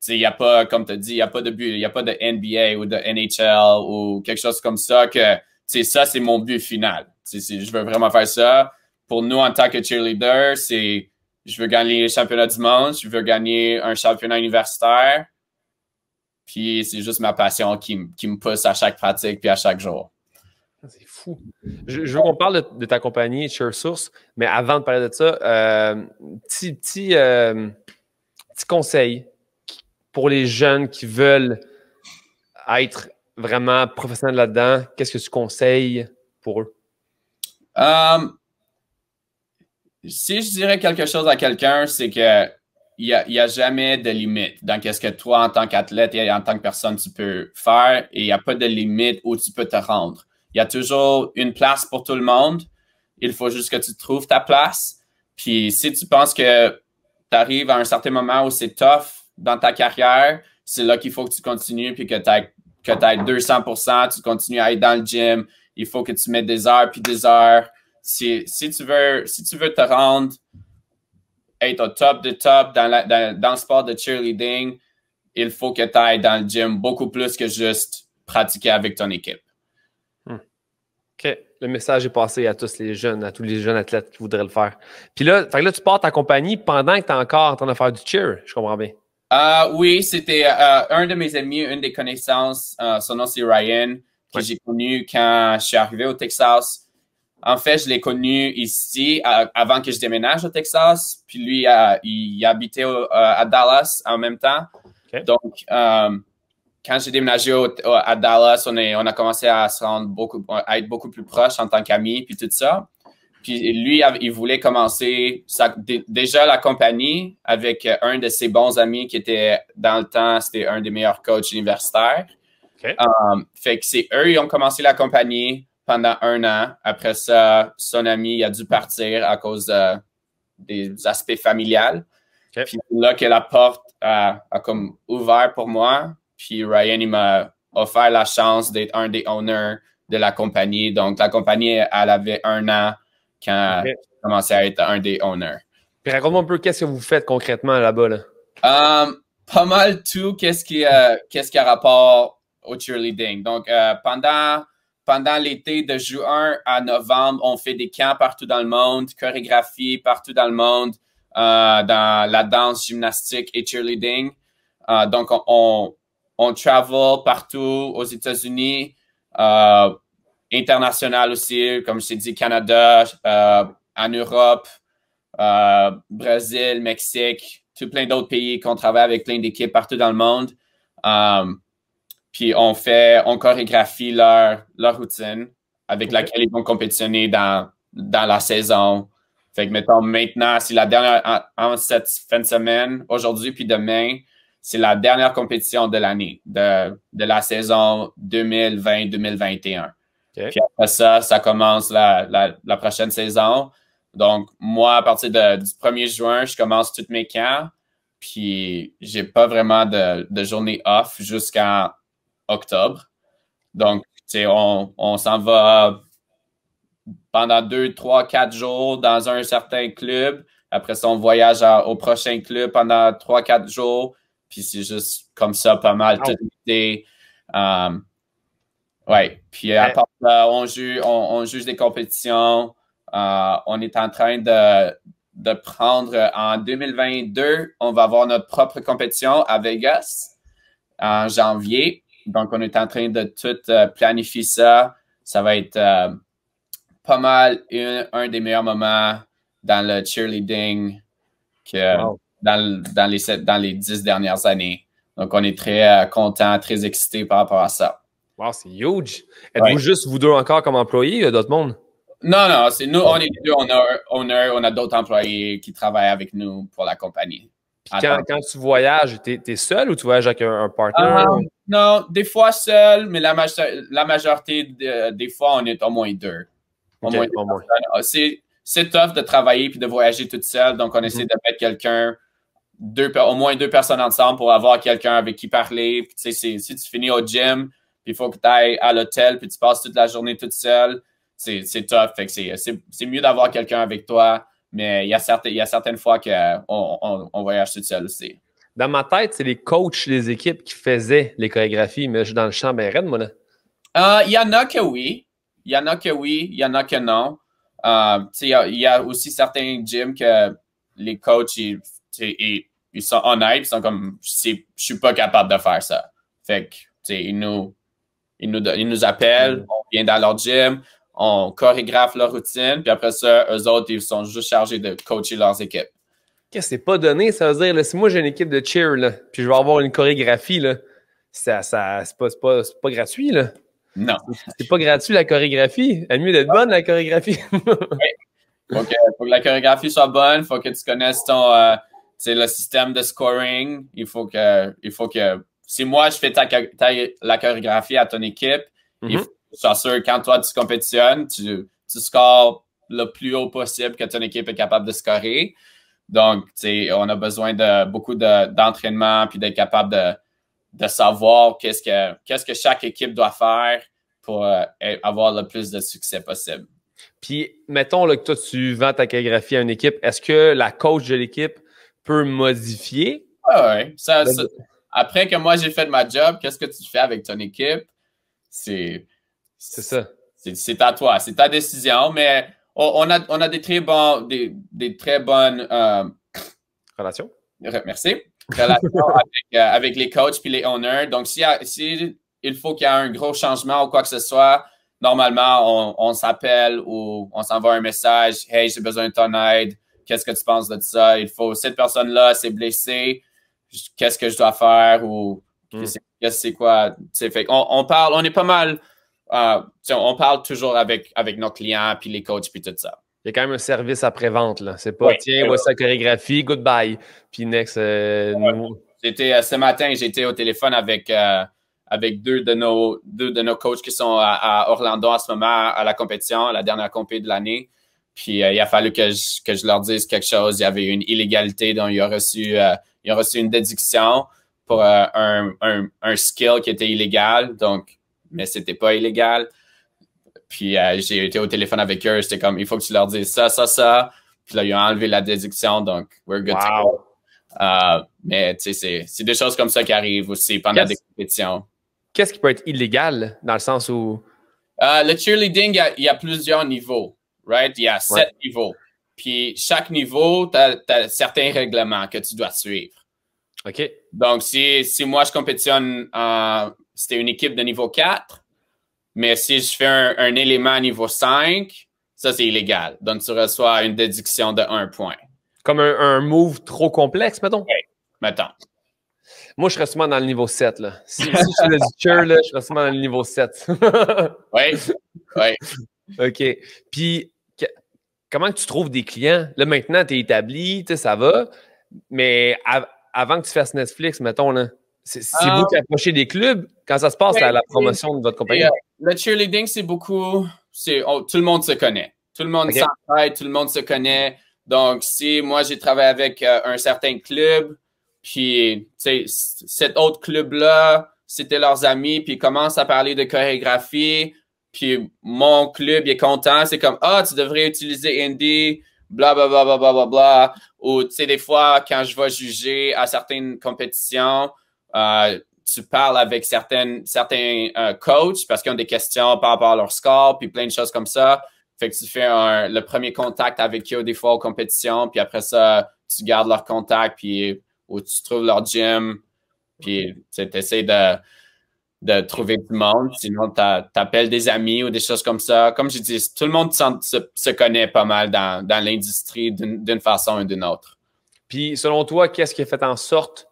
il n'y a pas, comme tu as dit, il n'y a pas de but. Il n'y a pas de NBA ou de NHL ou quelque chose comme ça que ça, c'est mon but final. je veux vraiment faire ça. Pour nous, en tant que cheerleader, c'est je veux gagner le championnat du monde, je veux gagner un championnat universitaire puis c'est juste ma passion qui, me pousse à chaque pratique puis à chaque jour. C'est fou. Je, veux qu'on parle de, ta compagnie, Source, mais avant de parler de ça, euh, petit, petit, euh, conseil pour les jeunes qui veulent être vraiment professionnels là-dedans. Qu'est-ce que tu conseilles pour eux? Euh, si je dirais quelque chose à quelqu'un, c'est que il n'y a, a, jamais de limite dans ce que toi, en tant qu'athlète et en tant que personne, tu peux faire et il n'y a pas de limite où tu peux te rendre. Il y a toujours une place pour tout le monde. Il faut juste que tu trouves ta place. Puis si tu penses que tu arrives à un certain moment où c'est tough dans ta carrière, c'est là qu'il faut que tu continues puis que tu que aies 200 tu continues à aller dans le gym. Il faut que tu mettes des heures puis des heures. Si, tu, veux, si tu veux te rendre être au top de top dans, dans, dans le sport de cheerleading, il faut que tu ailles dans le gym beaucoup plus que juste pratiquer avec ton équipe. Hmm. OK. Le message est passé à tous les jeunes, à tous les jeunes athlètes qui voudraient le faire. Puis là, tu pars ta compagnie pendant que tu es encore en train de faire du cheer, je comprends bien. Ah, oui, c'était euh, un de mes amis, une des connaissances. Euh, son nom, c'est Ryan, que j'ai connu quand je suis arrivé au Texas. En fait, je l'ai connu ici avant que je déménage au Texas. Puis lui, il habitait euh, à Dallas en même temps. Donc, euh, quand j'ai déménagé à Dallas, on, on, a commencé à se rendre beaucoup, à être beaucoup plus proches en tant qu'amis, puis tout ça. Puis lui, il voulait commencer déjà la compagnie avec un de ses bons amis qui était dans le temps, c'était un des meilleurs coachs universitaires. Euh, fait que c'est eux, qui ont commencé la compagnie pendant un an. Après ça, son ami a dû partir à cause des aspects familiales. Puis là que la porte a, comme ouvert pour moi, puis Ryan, il m'a offert la chance d'être un des owners de la compagnie. Donc, la compagnie, elle avait un an quand j'ai commencé à être un des owners. Puis raconte-moi un peu qu'est-ce que vous faites concrètement là-bas. Um, pas mal tout, qu'est-ce qui, euh, qu'est-ce qui a rapport au cheerleading. Donc, euh, pendant pendant l'été de juin à novembre, on fait des camps partout dans le monde, chorégraphie partout dans le monde, euh, dans la danse, gymnastique et cheerleading. Euh, donc, on, on, travel partout aux États-Unis, euh, international aussi, comme je t'ai dit, Canada, en Europe, Brésil, Mexique, tout plein d'autres pays qu'on travaille avec plein d'équipes partout dans le monde. Puis on fait, on chorégraphie leur, leur routine avec laquelle ils vont compétitionner dans, dans la saison. Fait que, mettons, maintenant, c'est la dernière, en, cette fin de semaine, aujourd'hui puis demain, c'est la dernière compétition de l'année, de, de, la saison 2020-2021. Puis après ça, ça commence la, la, prochaine saison. Donc, moi, à partir du 1er juin, je commence tous mes camps. Puis, j'ai pas vraiment de, de journée off jusqu'à octobre. Donc, on, s'en va pendant deux, trois, quatre jours dans un certain club. Après ça, on voyage au prochain club pendant trois, quatre jours. Puis c'est juste comme ça, pas mal ah oui. Euh, Puis à on, juge, on, juge des compétitions. Euh, on est en train de, de prendre en 2022, on va avoir notre propre compétition à Vegas en janvier. Donc, on est en train de tout euh, planifier ça. Ça va être euh, pas mal un des meilleurs moments dans le cheerleading que dans, les dans les dix dernières années. Donc, on est très euh, content, très excité par rapport à ça. Wow, c'est huge! Êtes-vous juste vous deux encore comme employés? d'autres mondes? Non, non, c'est nous, on est deux, on a, on a, d'autres employés qui travaillent avec nous pour la compagnie. Quand, quand, tu voyages, tu es, seul ou tu voyages avec un, ah, non, des fois seul, mais la, majorité des fois, on est au moins deux. Ah, c'est tough de travailler puis de voyager toute seule, donc on mm-hmm. essaie de mettre quelqu'un, au moins deux personnes ensemble pour avoir quelqu'un avec qui parler. si tu finis au gym, il faut que tu ailles à l'hôtel, puis tu passes toute la journée toute seule, c'est tough. c'est mieux d'avoir quelqu'un avec toi, mais il y, a certaines, il y a certaines fois qu'on on, voyage toute seule aussi. Dans ma tête, c'est les coachs les équipes qui faisaient les chorégraphies, mais je suis dans le champ bien raide, moi, là. Il euh, y en a que oui. Il y en a que oui, il y en a que non. Euh, il y, a aussi certains gyms que les coachs, ils, ils, sont honnêtes, ils sont comme, je suis pas capable de faire ça. Fait que, ils nous, ils nous, nous appellent, mm. on vient dans leur gym, on chorégraphe leur routine, puis après ça, eux autres, ils sont juste chargés de coacher leurs équipes c'est pas donné. Ça veut dire, si moi j'ai une équipe de cheer, là, puis je vais avoir une chorégraphie, là, ça, ça, c'est pas, pas, gratuit. Là. Non. C'est pas gratuit la chorégraphie. Elle mieux d'être bonne, la chorégraphie. Faut que, la chorégraphie soit bonne, il faut que tu connaisses ton, euh, le système de scoring. Il faut que, il faut que si moi je fais ta, la chorégraphie à ton équipe, il mhm. faut que sois sûr quand toi tu compétitionnes, tu, tu scores le plus haut possible que ton équipe est capable de scorer. Donc, on a besoin de beaucoup d'entraînement puis d'être capable de, de savoir qu'est-ce que chaque équipe doit faire pour euh, avoir le plus de succès possible. Puis, mettons là, que toi, tu vends ta calligraphie à une équipe, est-ce que la coach de l'équipe peut modifier? Oui, ah oui, ben, après que moi j'ai fait de ma job, qu'est-ce que tu fais avec ton équipe? C'est. C'est ça. C'est à toi, c'est ta décision, mais on, a, on a des très, bons, des, très bonnes euh, relations. Merci. Relations euh, avec, les coachs puis les owners. Donc, s'il euh, si il faut qu'il y ait un gros changement ou quoi que ce soit, normalement, on, s'appelle ou on s'envoie un message. Hey, j'ai besoin de ton aide. Qu'est-ce que tu penses de ça? Il faut, cette personne-là s'est blessée. Qu'est-ce que je dois faire? Ou hmm. c'est quoi? Fait, on parle, on est pas mal ah, on parle toujours avec, avec nos clients, puis les coachs, puis tout ça. Il y a quand même un service après-vente. là. C'est pas, tiens, voici la chorégraphie, goodbye. Puis next, euh, euh, ce matin, j'étais au téléphone avec, euh, avec deux, de nos, deux de nos coachs qui sont à, Orlando en ce moment, à la compétition, la dernière compétition de l'année. Puis il a fallu que je, que je leur dise quelque chose. Il y avait une illégalité donc ils ont reçu, reçu une déduction pour un, un, skill qui était illégal. Donc, mais c'était pas illégal. Puis euh, j'ai été au téléphone avec eux, c'était comme il faut que tu leur dises ça, ça, ça. Puis là, ils ont enlevé la déduction, donc we're good to go. Euh, mais tu sais, c'est des choses comme ça qui arrivent aussi pendant des compétitions. Qu'est-ce qui peut être illégal dans le sens où. Euh, le cheerleading, il y, a plusieurs niveaux, right? Il y a sept niveaux. Puis chaque niveau, tu as, certains règlements que tu dois suivre. OK. Donc, si, si moi je compétitionne en c'était une équipe de niveau 4. Mais si je fais un, élément niveau 5, ça, c'est illégal. Donc, tu reçois une déduction de 1 point. Comme un, move trop complexe, mettons? Oui, mettons. Moi, je reste souvent dans le niveau 7. Là. Si, je le je serais souvent dans le niveau 7. oui, oui. OK. Puis, comment tu trouves des clients? Là, maintenant, tu es établi, ça va. Mais avant que tu fasses Netflix, mettons, là, c'est vous euh, qui approchez des clubs quand ça se passe à la promotion de votre compagnie. le cheerleading, c'est beaucoup. Oh, tout le monde se connaît. Tout le monde s'entraide, tout le monde se connaît. Donc, si moi, j'ai travaillé avec euh, un certain club, puis cet autre club-là, c'était leurs amis, puis ils commencent à parler de chorégraphie, puis mon club est content, c'est comme Ah, tu devrais utiliser Indy, bla bla bla bla bla bla bla. Ou tu sais, des fois, quand je vais juger à certaines compétitions, euh, tu parles avec certaines, certains euh, coachs parce qu'ils ont des questions par rapport à leur score, puis plein de choses comme ça. Fait que tu fais le premier contact avec eux des fois aux compétitions, puis après ça, tu gardes leur contact, puis où tu trouves leur gym, puis tu essaies de, de trouver du monde. Sinon, tu appelles des amis ou des choses comme ça. Comme je dis, tout le monde se, connaît pas mal dans, dans l'industrie d'une façon ou d'une autre. Puis, selon toi, qu'est-ce qui a fait en sorte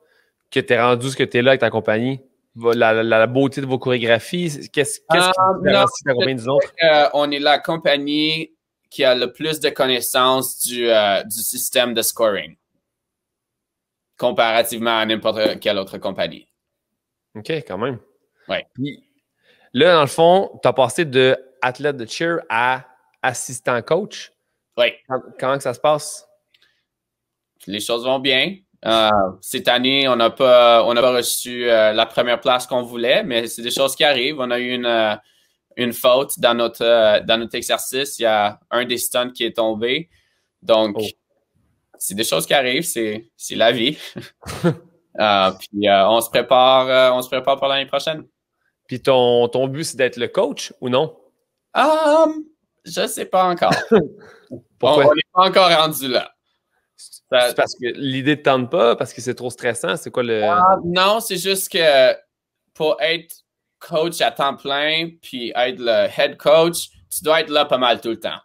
que tu es rendu ce que tu es là avec ta compagnie? La, beauté de vos chorégraphies? Qu'est-ce qu qui ta euh, des autres? Euh, on est la compagnie qui a le plus de connaissances euh, du, système de scoring comparativement à n'importe quelle autre compagnie. OK, quand même. Oui. là, dans le fond, tu as passé de athlète de cheer à assistant coach. Oui. Comment, comment que ça se passe? Les choses vont bien. Euh, cette année, on n'a pas, on a pas reçu euh, la première place qu'on voulait, mais c'est des choses qui arrivent. On a eu une, euh, une faute dans notre, dans notre exercice. Il y a un des stunts qui est tombé. Donc, oh. c'est des choses qui arrivent. C'est, la vie. puis, on se prépare, on se prépare pour l'année prochaine. Puis, ton, ton but, c'est d'être le coach ou non? Um, je sais pas encore. Pourquoi? On n'est pas encore rendu là. C'est parce que l'idée ne tente pas, parce que c'est trop stressant. C'est quoi le. Ah, non, c'est juste que pour être coach à temps plein, puis être le head coach, tu dois être là pas mal tout le temps.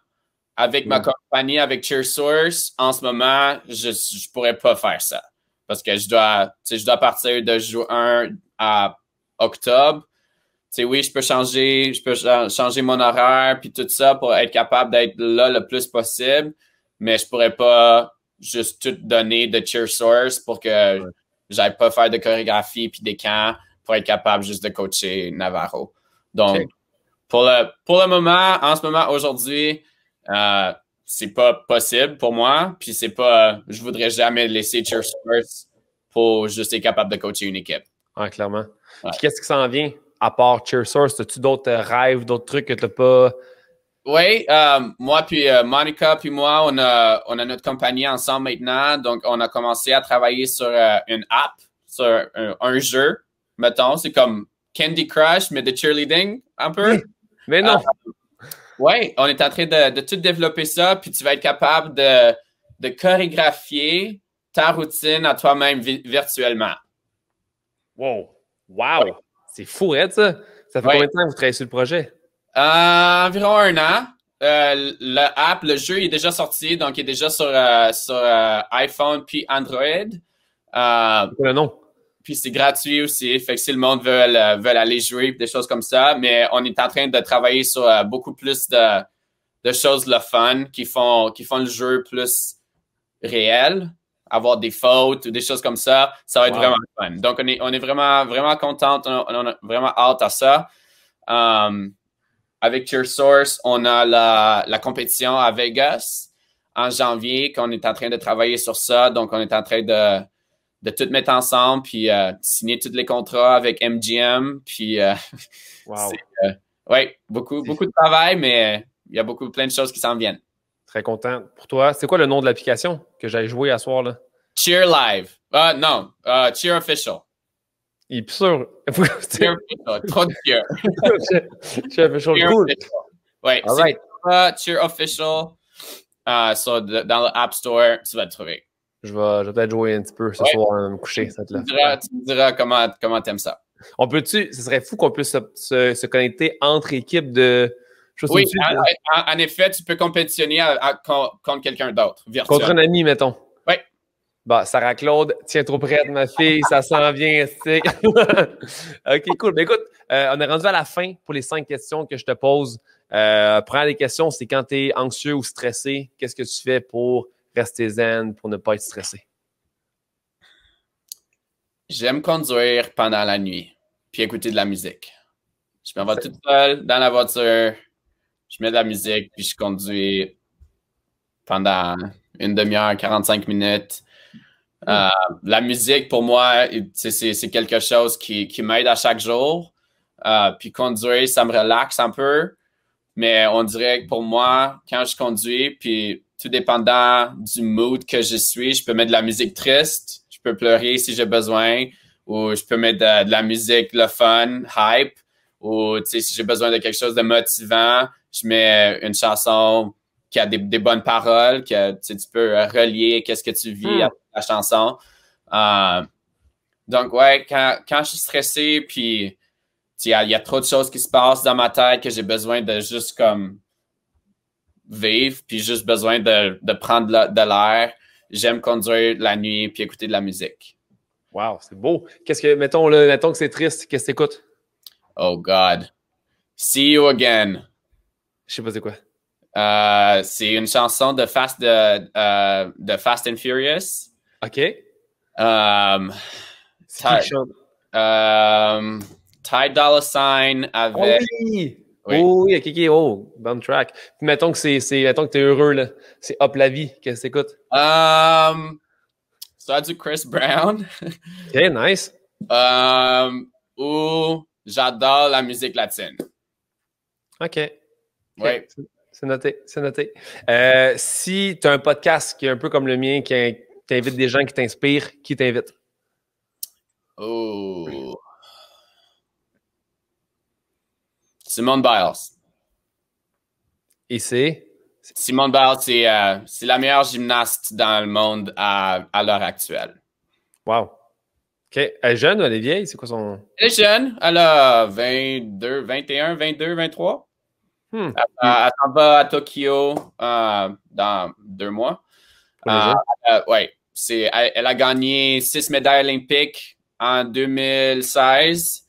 Avec ma compagnie, avec Source, en ce moment, je ne pourrais pas faire ça. Parce que je dois, je dois partir de juin à octobre. oui, je peux changer, je peux changer mon horaire puis tout ça pour être capable d'être là le plus possible, mais je pourrais pas juste tout donner de cheer source pour que ouais. j'aille pas faire de chorégraphie puis des camps pour être capable juste de coacher Navarro. Donc, pour, le, pour le moment, en ce moment, aujourd'hui, euh, c'est pas possible pour moi. Puis c'est pas, je voudrais jamais laisser cheer source pour juste être capable de coacher une équipe. Ah, clairement. qu'est-ce qui s'en vient à part cheer source? As-tu d'autres rêves, d'autres trucs que tu n'as pas oui, euh, moi puis euh, Monica puis moi, on a, on a notre compagnie ensemble maintenant. Donc, on a commencé à travailler sur euh, une app, sur un, jeu, mettons. C'est comme Candy Crush, mais de cheerleading, un peu. mais non. oui, on est en train de, tout développer ça, puis tu vas être capable de, de chorégraphier ta routine à toi-même virtuellement. Wow! Wow! C'est fou, hein, ça? Ça fait combien de temps que vous travaillez sur le projet? Euh, environ un an. Euh, le le jeu est déjà sorti, donc il est déjà sur, euh, sur euh, iPhone puis Android. le Puis c'est gratuit aussi, fait que si le monde veut, veut aller jouer, des choses comme ça. Mais on est en train de travailler sur beaucoup plus de, choses le fun qui font, font le jeu plus réel, avoir des fautes ou des choses comme ça. Ça va être vraiment fun. Donc on est, on est vraiment, vraiment contente, on, a vraiment hâte à ça. Avec CheerSource, on a la, compétition à Vegas en janvier, qu'on est en train de travailler sur ça. Donc, on est en train de, de tout mettre ensemble, puis euh, signer tous les contrats avec MGM. Puis, euh, euh, oui, beaucoup, beaucoup de travail, mais il y a beaucoup, plein de choses qui s'en viennent. Très content. Pour toi, c'est quoi le nom de l'application que j'allais joué à soir? Là? Cheer Live. Ah, non, ah, Cheer Official. il sûr. C'est un peu trop de cœur. Cheer official, cool. Ouais, All right. cheer official. Euh, dans l'App Store, tu vas le trouver. Je vais, vais peut-être jouer un petit peu ce soir, me coucher. cette là tu, me diras, tu diras comment comment aimes ça. On peut-tu, ce serait fou qu'on puisse se, se, connecter entre équipes de. Oui, en, en, effet, tu peux compétitionner euh, contre quelqu'un d'autre. Contre un ami, mettons. Bon, Sarah Claude, tiens trop près de ma fille, ça s'en vient, tu OK, cool. Mais écoute, euh, on est rendu à la fin pour les cinq questions que je te pose. Euh, prends les questions, c'est quand tu es anxieux ou stressé, qu'est-ce que tu fais pour rester zen, pour ne pas être stressé? J'aime conduire pendant la nuit, puis écouter de la musique. Je m'en vais toute seule dans la voiture, je mets de la musique, puis je conduis pendant une demi-heure, 45 minutes. Euh, la musique, pour moi, c'est quelque chose qui, m'aide à chaque jour. Euh, puis conduire, ça me relaxe un peu. Mais on dirait que pour moi, quand je conduis, puis tout dépendant du mood que je suis, je peux mettre de la musique triste, je peux pleurer si j'ai besoin, ou je peux mettre de la musique, le fun, hype, ou si j'ai besoin de quelque chose de motivant, je mets une chanson qui a des, bonnes paroles, que tu, peux euh, relier qu'est-ce que tu vis à hmm. la chanson. Euh, donc, ouais, quand, je suis stressé, puis il y, a trop de choses qui se passent dans ma tête que j'ai besoin de juste comme vivre, puis juste besoin de, prendre de l'air. J'aime conduire la nuit puis écouter de la musique. Wow, c'est beau. Qu'est-ce que, mettons, là, mettons que c'est triste, qu'est-ce que écoutes? Oh God. See you again. Je sais pas c'est quoi. Euh, c'est une chanson de Fast, de, euh, de Fast and Furious. OK. Um, Ty, um, Sign oh avec. Oh oui! Oui. Oh, oui, oh, track. mettons que c'est, c'est mettons que t'es heureux, là. C'est Hop la vie, qu'est-ce que t'écoutes? Um, ça a du Chris Brown. ok, nice. Um, ou j'adore la musique latine. Ok. Oui. C'est noté, c'est noté. Euh, si tu as un podcast qui est un peu comme le mien, qui t'invite des gens qui t'inspirent, qui t'invite? Oh. Simone Biles. Et c'est? Simone Biles, c'est euh, la meilleure gymnaste dans le monde à, l'heure actuelle. Wow. OK. Elle est jeune ou elle est vieille? C'est quoi son. Elle est jeune. Elle a 22, 21, 22, 23. Hmm. Elle, euh, euh, s'en va à Tokyo euh, dans deux mois. Euh, ouais, c'est, elle, a gagné six médailles olympiques en 2016,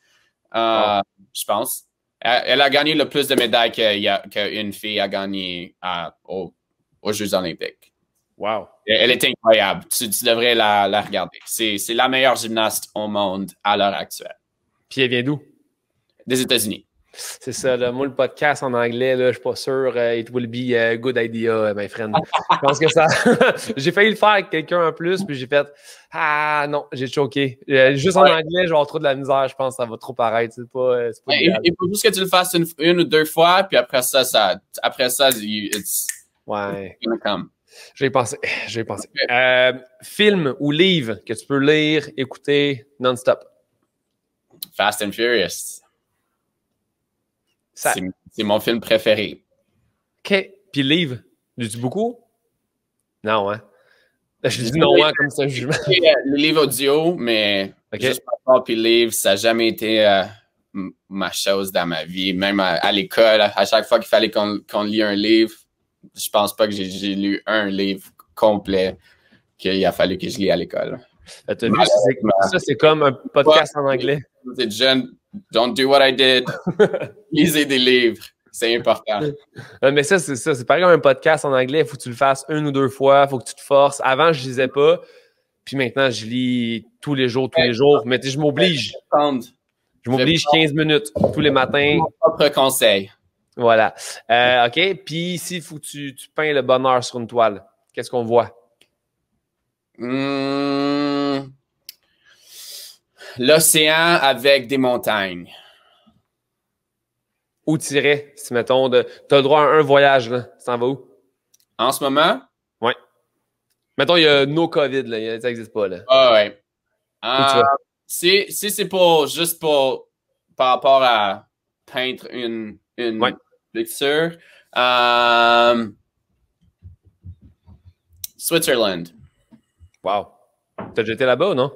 je pense. Elle, a gagné le plus de médailles qu'une fille a gagné aux, Jeux olympiques. Wow. Elle est incroyable. Tu, devrais la, la regarder. C'est, la meilleure gymnaste au monde à l'heure actuelle. Puis elle vient d'où? Des États-Unis. C'est ça, le moi, le podcast en anglais, là, je suis pas sûr. Euh, it will be a good idea, euh, my friend. pense que ça. j'ai failli le faire avec quelqu'un en plus, puis j'ai fait Ah non, j'ai choqué. Euh, juste en anglais, je vais trop de la misère, je pense, ça va trop pareil, Il faut juste que tu le fasses une, ou deux fois, puis après ça, ça après ça, it's, ouais. J'ai pensé. J'ai pensé. film ou livre que tu peux lire, écouter non-stop. Fast and Furious. C'est mon film préféré. OK. Puis livre, dis beaucoup? Non, hein? Je dis non, hein, comme ça, je euh, Le livre audio, mais okay. puis livre, ça n'a jamais été euh, ma chose dans ma vie. Même à, l'école, à chaque fois qu'il fallait qu'on lit un livre, je pense pas que j'ai lu un livre complet qu'il a fallu que je lis à l'école. Ça, c'est comme un podcast en anglais. Vous êtes jeune, Don't do what I did. Lisez des livres. C'est important. Euh, mais ça, c'est ça. C'est pareil comme un podcast en anglais. Il faut que tu le fasses une ou deux fois. Il faut que tu te forces. Avant, je ne lisais pas. Puis maintenant, je lis tous les jours, tous les jours. Mais je m'oblige. Je m'oblige 15 minutes tous les matins. Mon propre conseil. Voilà. Euh, OK. Puis s'il faut que tu, peins le bonheur sur une toile, qu'est-ce qu'on voit? Hum... L'océan avec des montagnes. Où t'irais, si mettons, de... t'as le droit à un voyage, là. Ça en va où? En ce moment? Ouais. Mettons, il y a no COVID, là. Ça n'existe pas, là. Ah ouais. Euh, si, c'est pour, juste pour, par rapport à peindre une, une lecture, euh, Switzerland. Wow. T'as jeté là-bas ou non?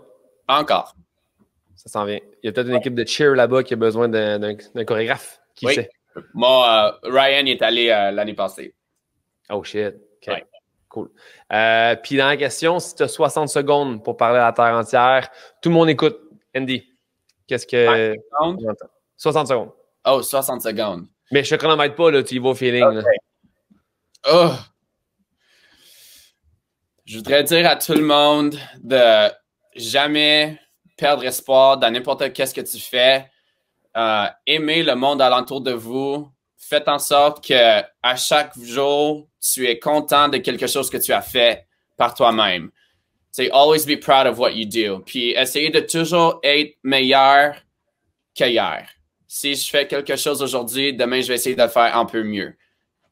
Encore. Ça s'en vient. Il y a peut-être une équipe de cheer là-bas qui a besoin d'un chorégraphe. Qui sait? Moi, euh, Ryan est allé euh, l'année passée. Oh shit. Cool. Euh, puis dans la question, si tu as 60 secondes pour parler à la Terre entière, tout le monde écoute. Andy, qu'est-ce que. 60 secondes. 60 Oh, 60 secondes. Mais je te chronomètre pas, là, tu y au feeling. Oh! Je voudrais dire à tout le monde de jamais perdre espoir dans n'importe qu'est-ce que tu fais. Euh, aimez le monde alentour de vous. Faites en sorte que à chaque jour, tu es content de quelque chose que tu as fait par toi-même. C'est always be proud of what you do. Puis essayez de toujours être meilleur qu'hier. Si je fais quelque chose aujourd'hui, demain, je vais essayer de le faire un peu mieux.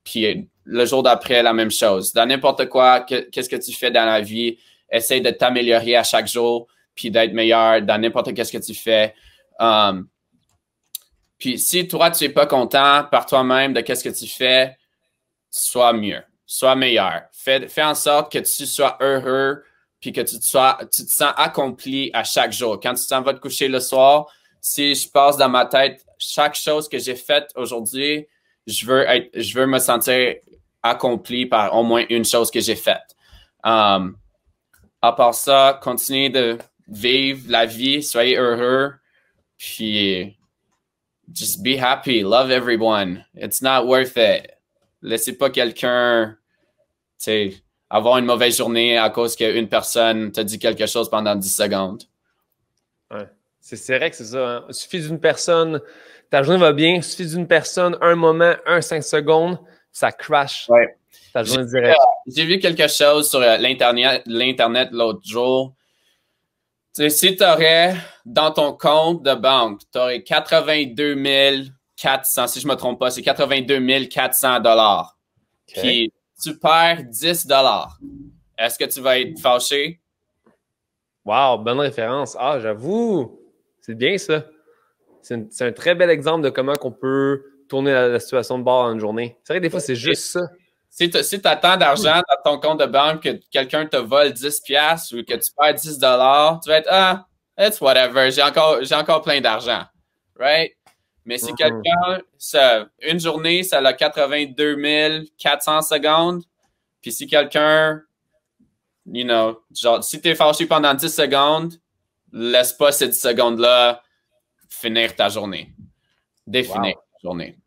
Puis le jour d'après, la même chose. Dans n'importe quoi, qu'est-ce que tu fais dans la vie, essaye de t'améliorer à chaque jour puis d'être meilleur dans n'importe qu'est-ce que tu fais. Um, puis si toi, tu n'es pas content par toi-même de qu'est-ce que tu fais, sois mieux, sois meilleur. Fais, en sorte que tu sois heureux, puis que tu te, sois, tu te sens accompli à chaque jour. Quand tu t'en vas te coucher le soir, si je passe dans ma tête chaque chose que j'ai faite aujourd'hui, je veux être, je veux me sentir accompli par au moins une chose que j'ai faite. Um, à part ça, continue de Vive la vie, soyez heureux, puis just be happy, love everyone. It's not worth it. Laissez pas quelqu'un avoir une mauvaise journée à cause qu'une personne t'a dit quelque chose pendant 10 secondes. Ouais. C'est vrai que c'est ça. Hein. Il suffit d'une personne, ta journée va bien, il suffit d'une personne, un moment, un cinq secondes, ça crash. Ouais. Euh, j'ai vu quelque chose sur euh, l'Internet l'autre jour si tu aurais dans ton compte de banque, tu aurais 82 400, si je me trompe pas, c'est 82 400 dollars. Qui Puis tu perds 10 dollars. Est-ce que tu vas être fâché? Wow, bonne référence. Ah, j'avoue, c'est bien ça. C'est un, très bel exemple de comment qu'on peut tourner la, la, situation de bord en une journée. C'est vrai que des fois, c'est juste ça. Si tu as tant d'argent dans ton compte de banque que quelqu'un te vole 10$ ou que tu perds 10 tu vas être Ah, it's whatever, j'ai encore, encore plein d'argent. Right? Mais si mm-hmm. quelqu'un, une journée, ça a 82 400 secondes, puis si quelqu'un, you know, genre, si tu es fâché pendant 10 secondes, laisse pas ces 10 secondes-là finir ta journée. Définir ta journée.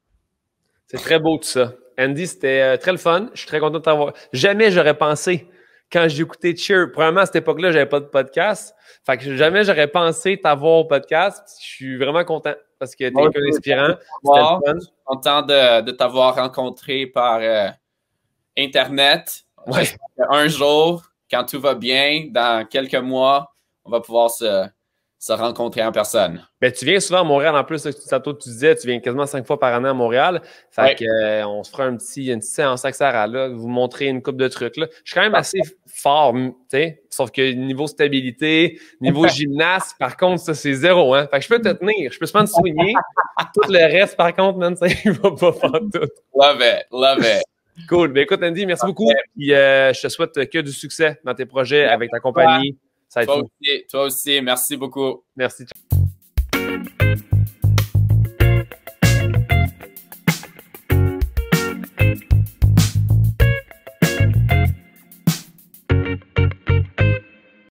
C'est très beau tout ça. Andy, c'était euh, très le fun. Je suis très content de t'avoir. Jamais j'aurais pensé, quand j'ai écouté Cheer, probablement à cette époque-là, j'avais pas de podcast. Fait que jamais j'aurais pensé t'avoir au podcast. Je suis vraiment content parce que t'es es inspirant. C'était le fun. Je suis content de, t'avoir rencontré par euh, Internet. Ouais. Un jour, quand tout va bien, dans quelques mois, on va pouvoir se se rencontrer en personne. Ben, tu viens souvent à Montréal en plus, que tu disais, tu viens quasiment cinq fois par année à Montréal. Fait euh, on se fera un petit, une petite séance avec là, vous montrer une coupe de trucs. Je suis quand même assez fort, sauf que niveau stabilité, niveau gymnase, par contre, ça c'est zéro. Hein. Fait que je peux te tenir, je peux seulement te soigner. tout le reste, par contre, il ça il va pas faire tout. Love it, love it. Cool. Ben, écoute, Andy, merci beaucoup. Euh, je te souhaite que du succès dans tes projets avec ta compagnie toi aussi, toi aussi. Merci beaucoup. Merci.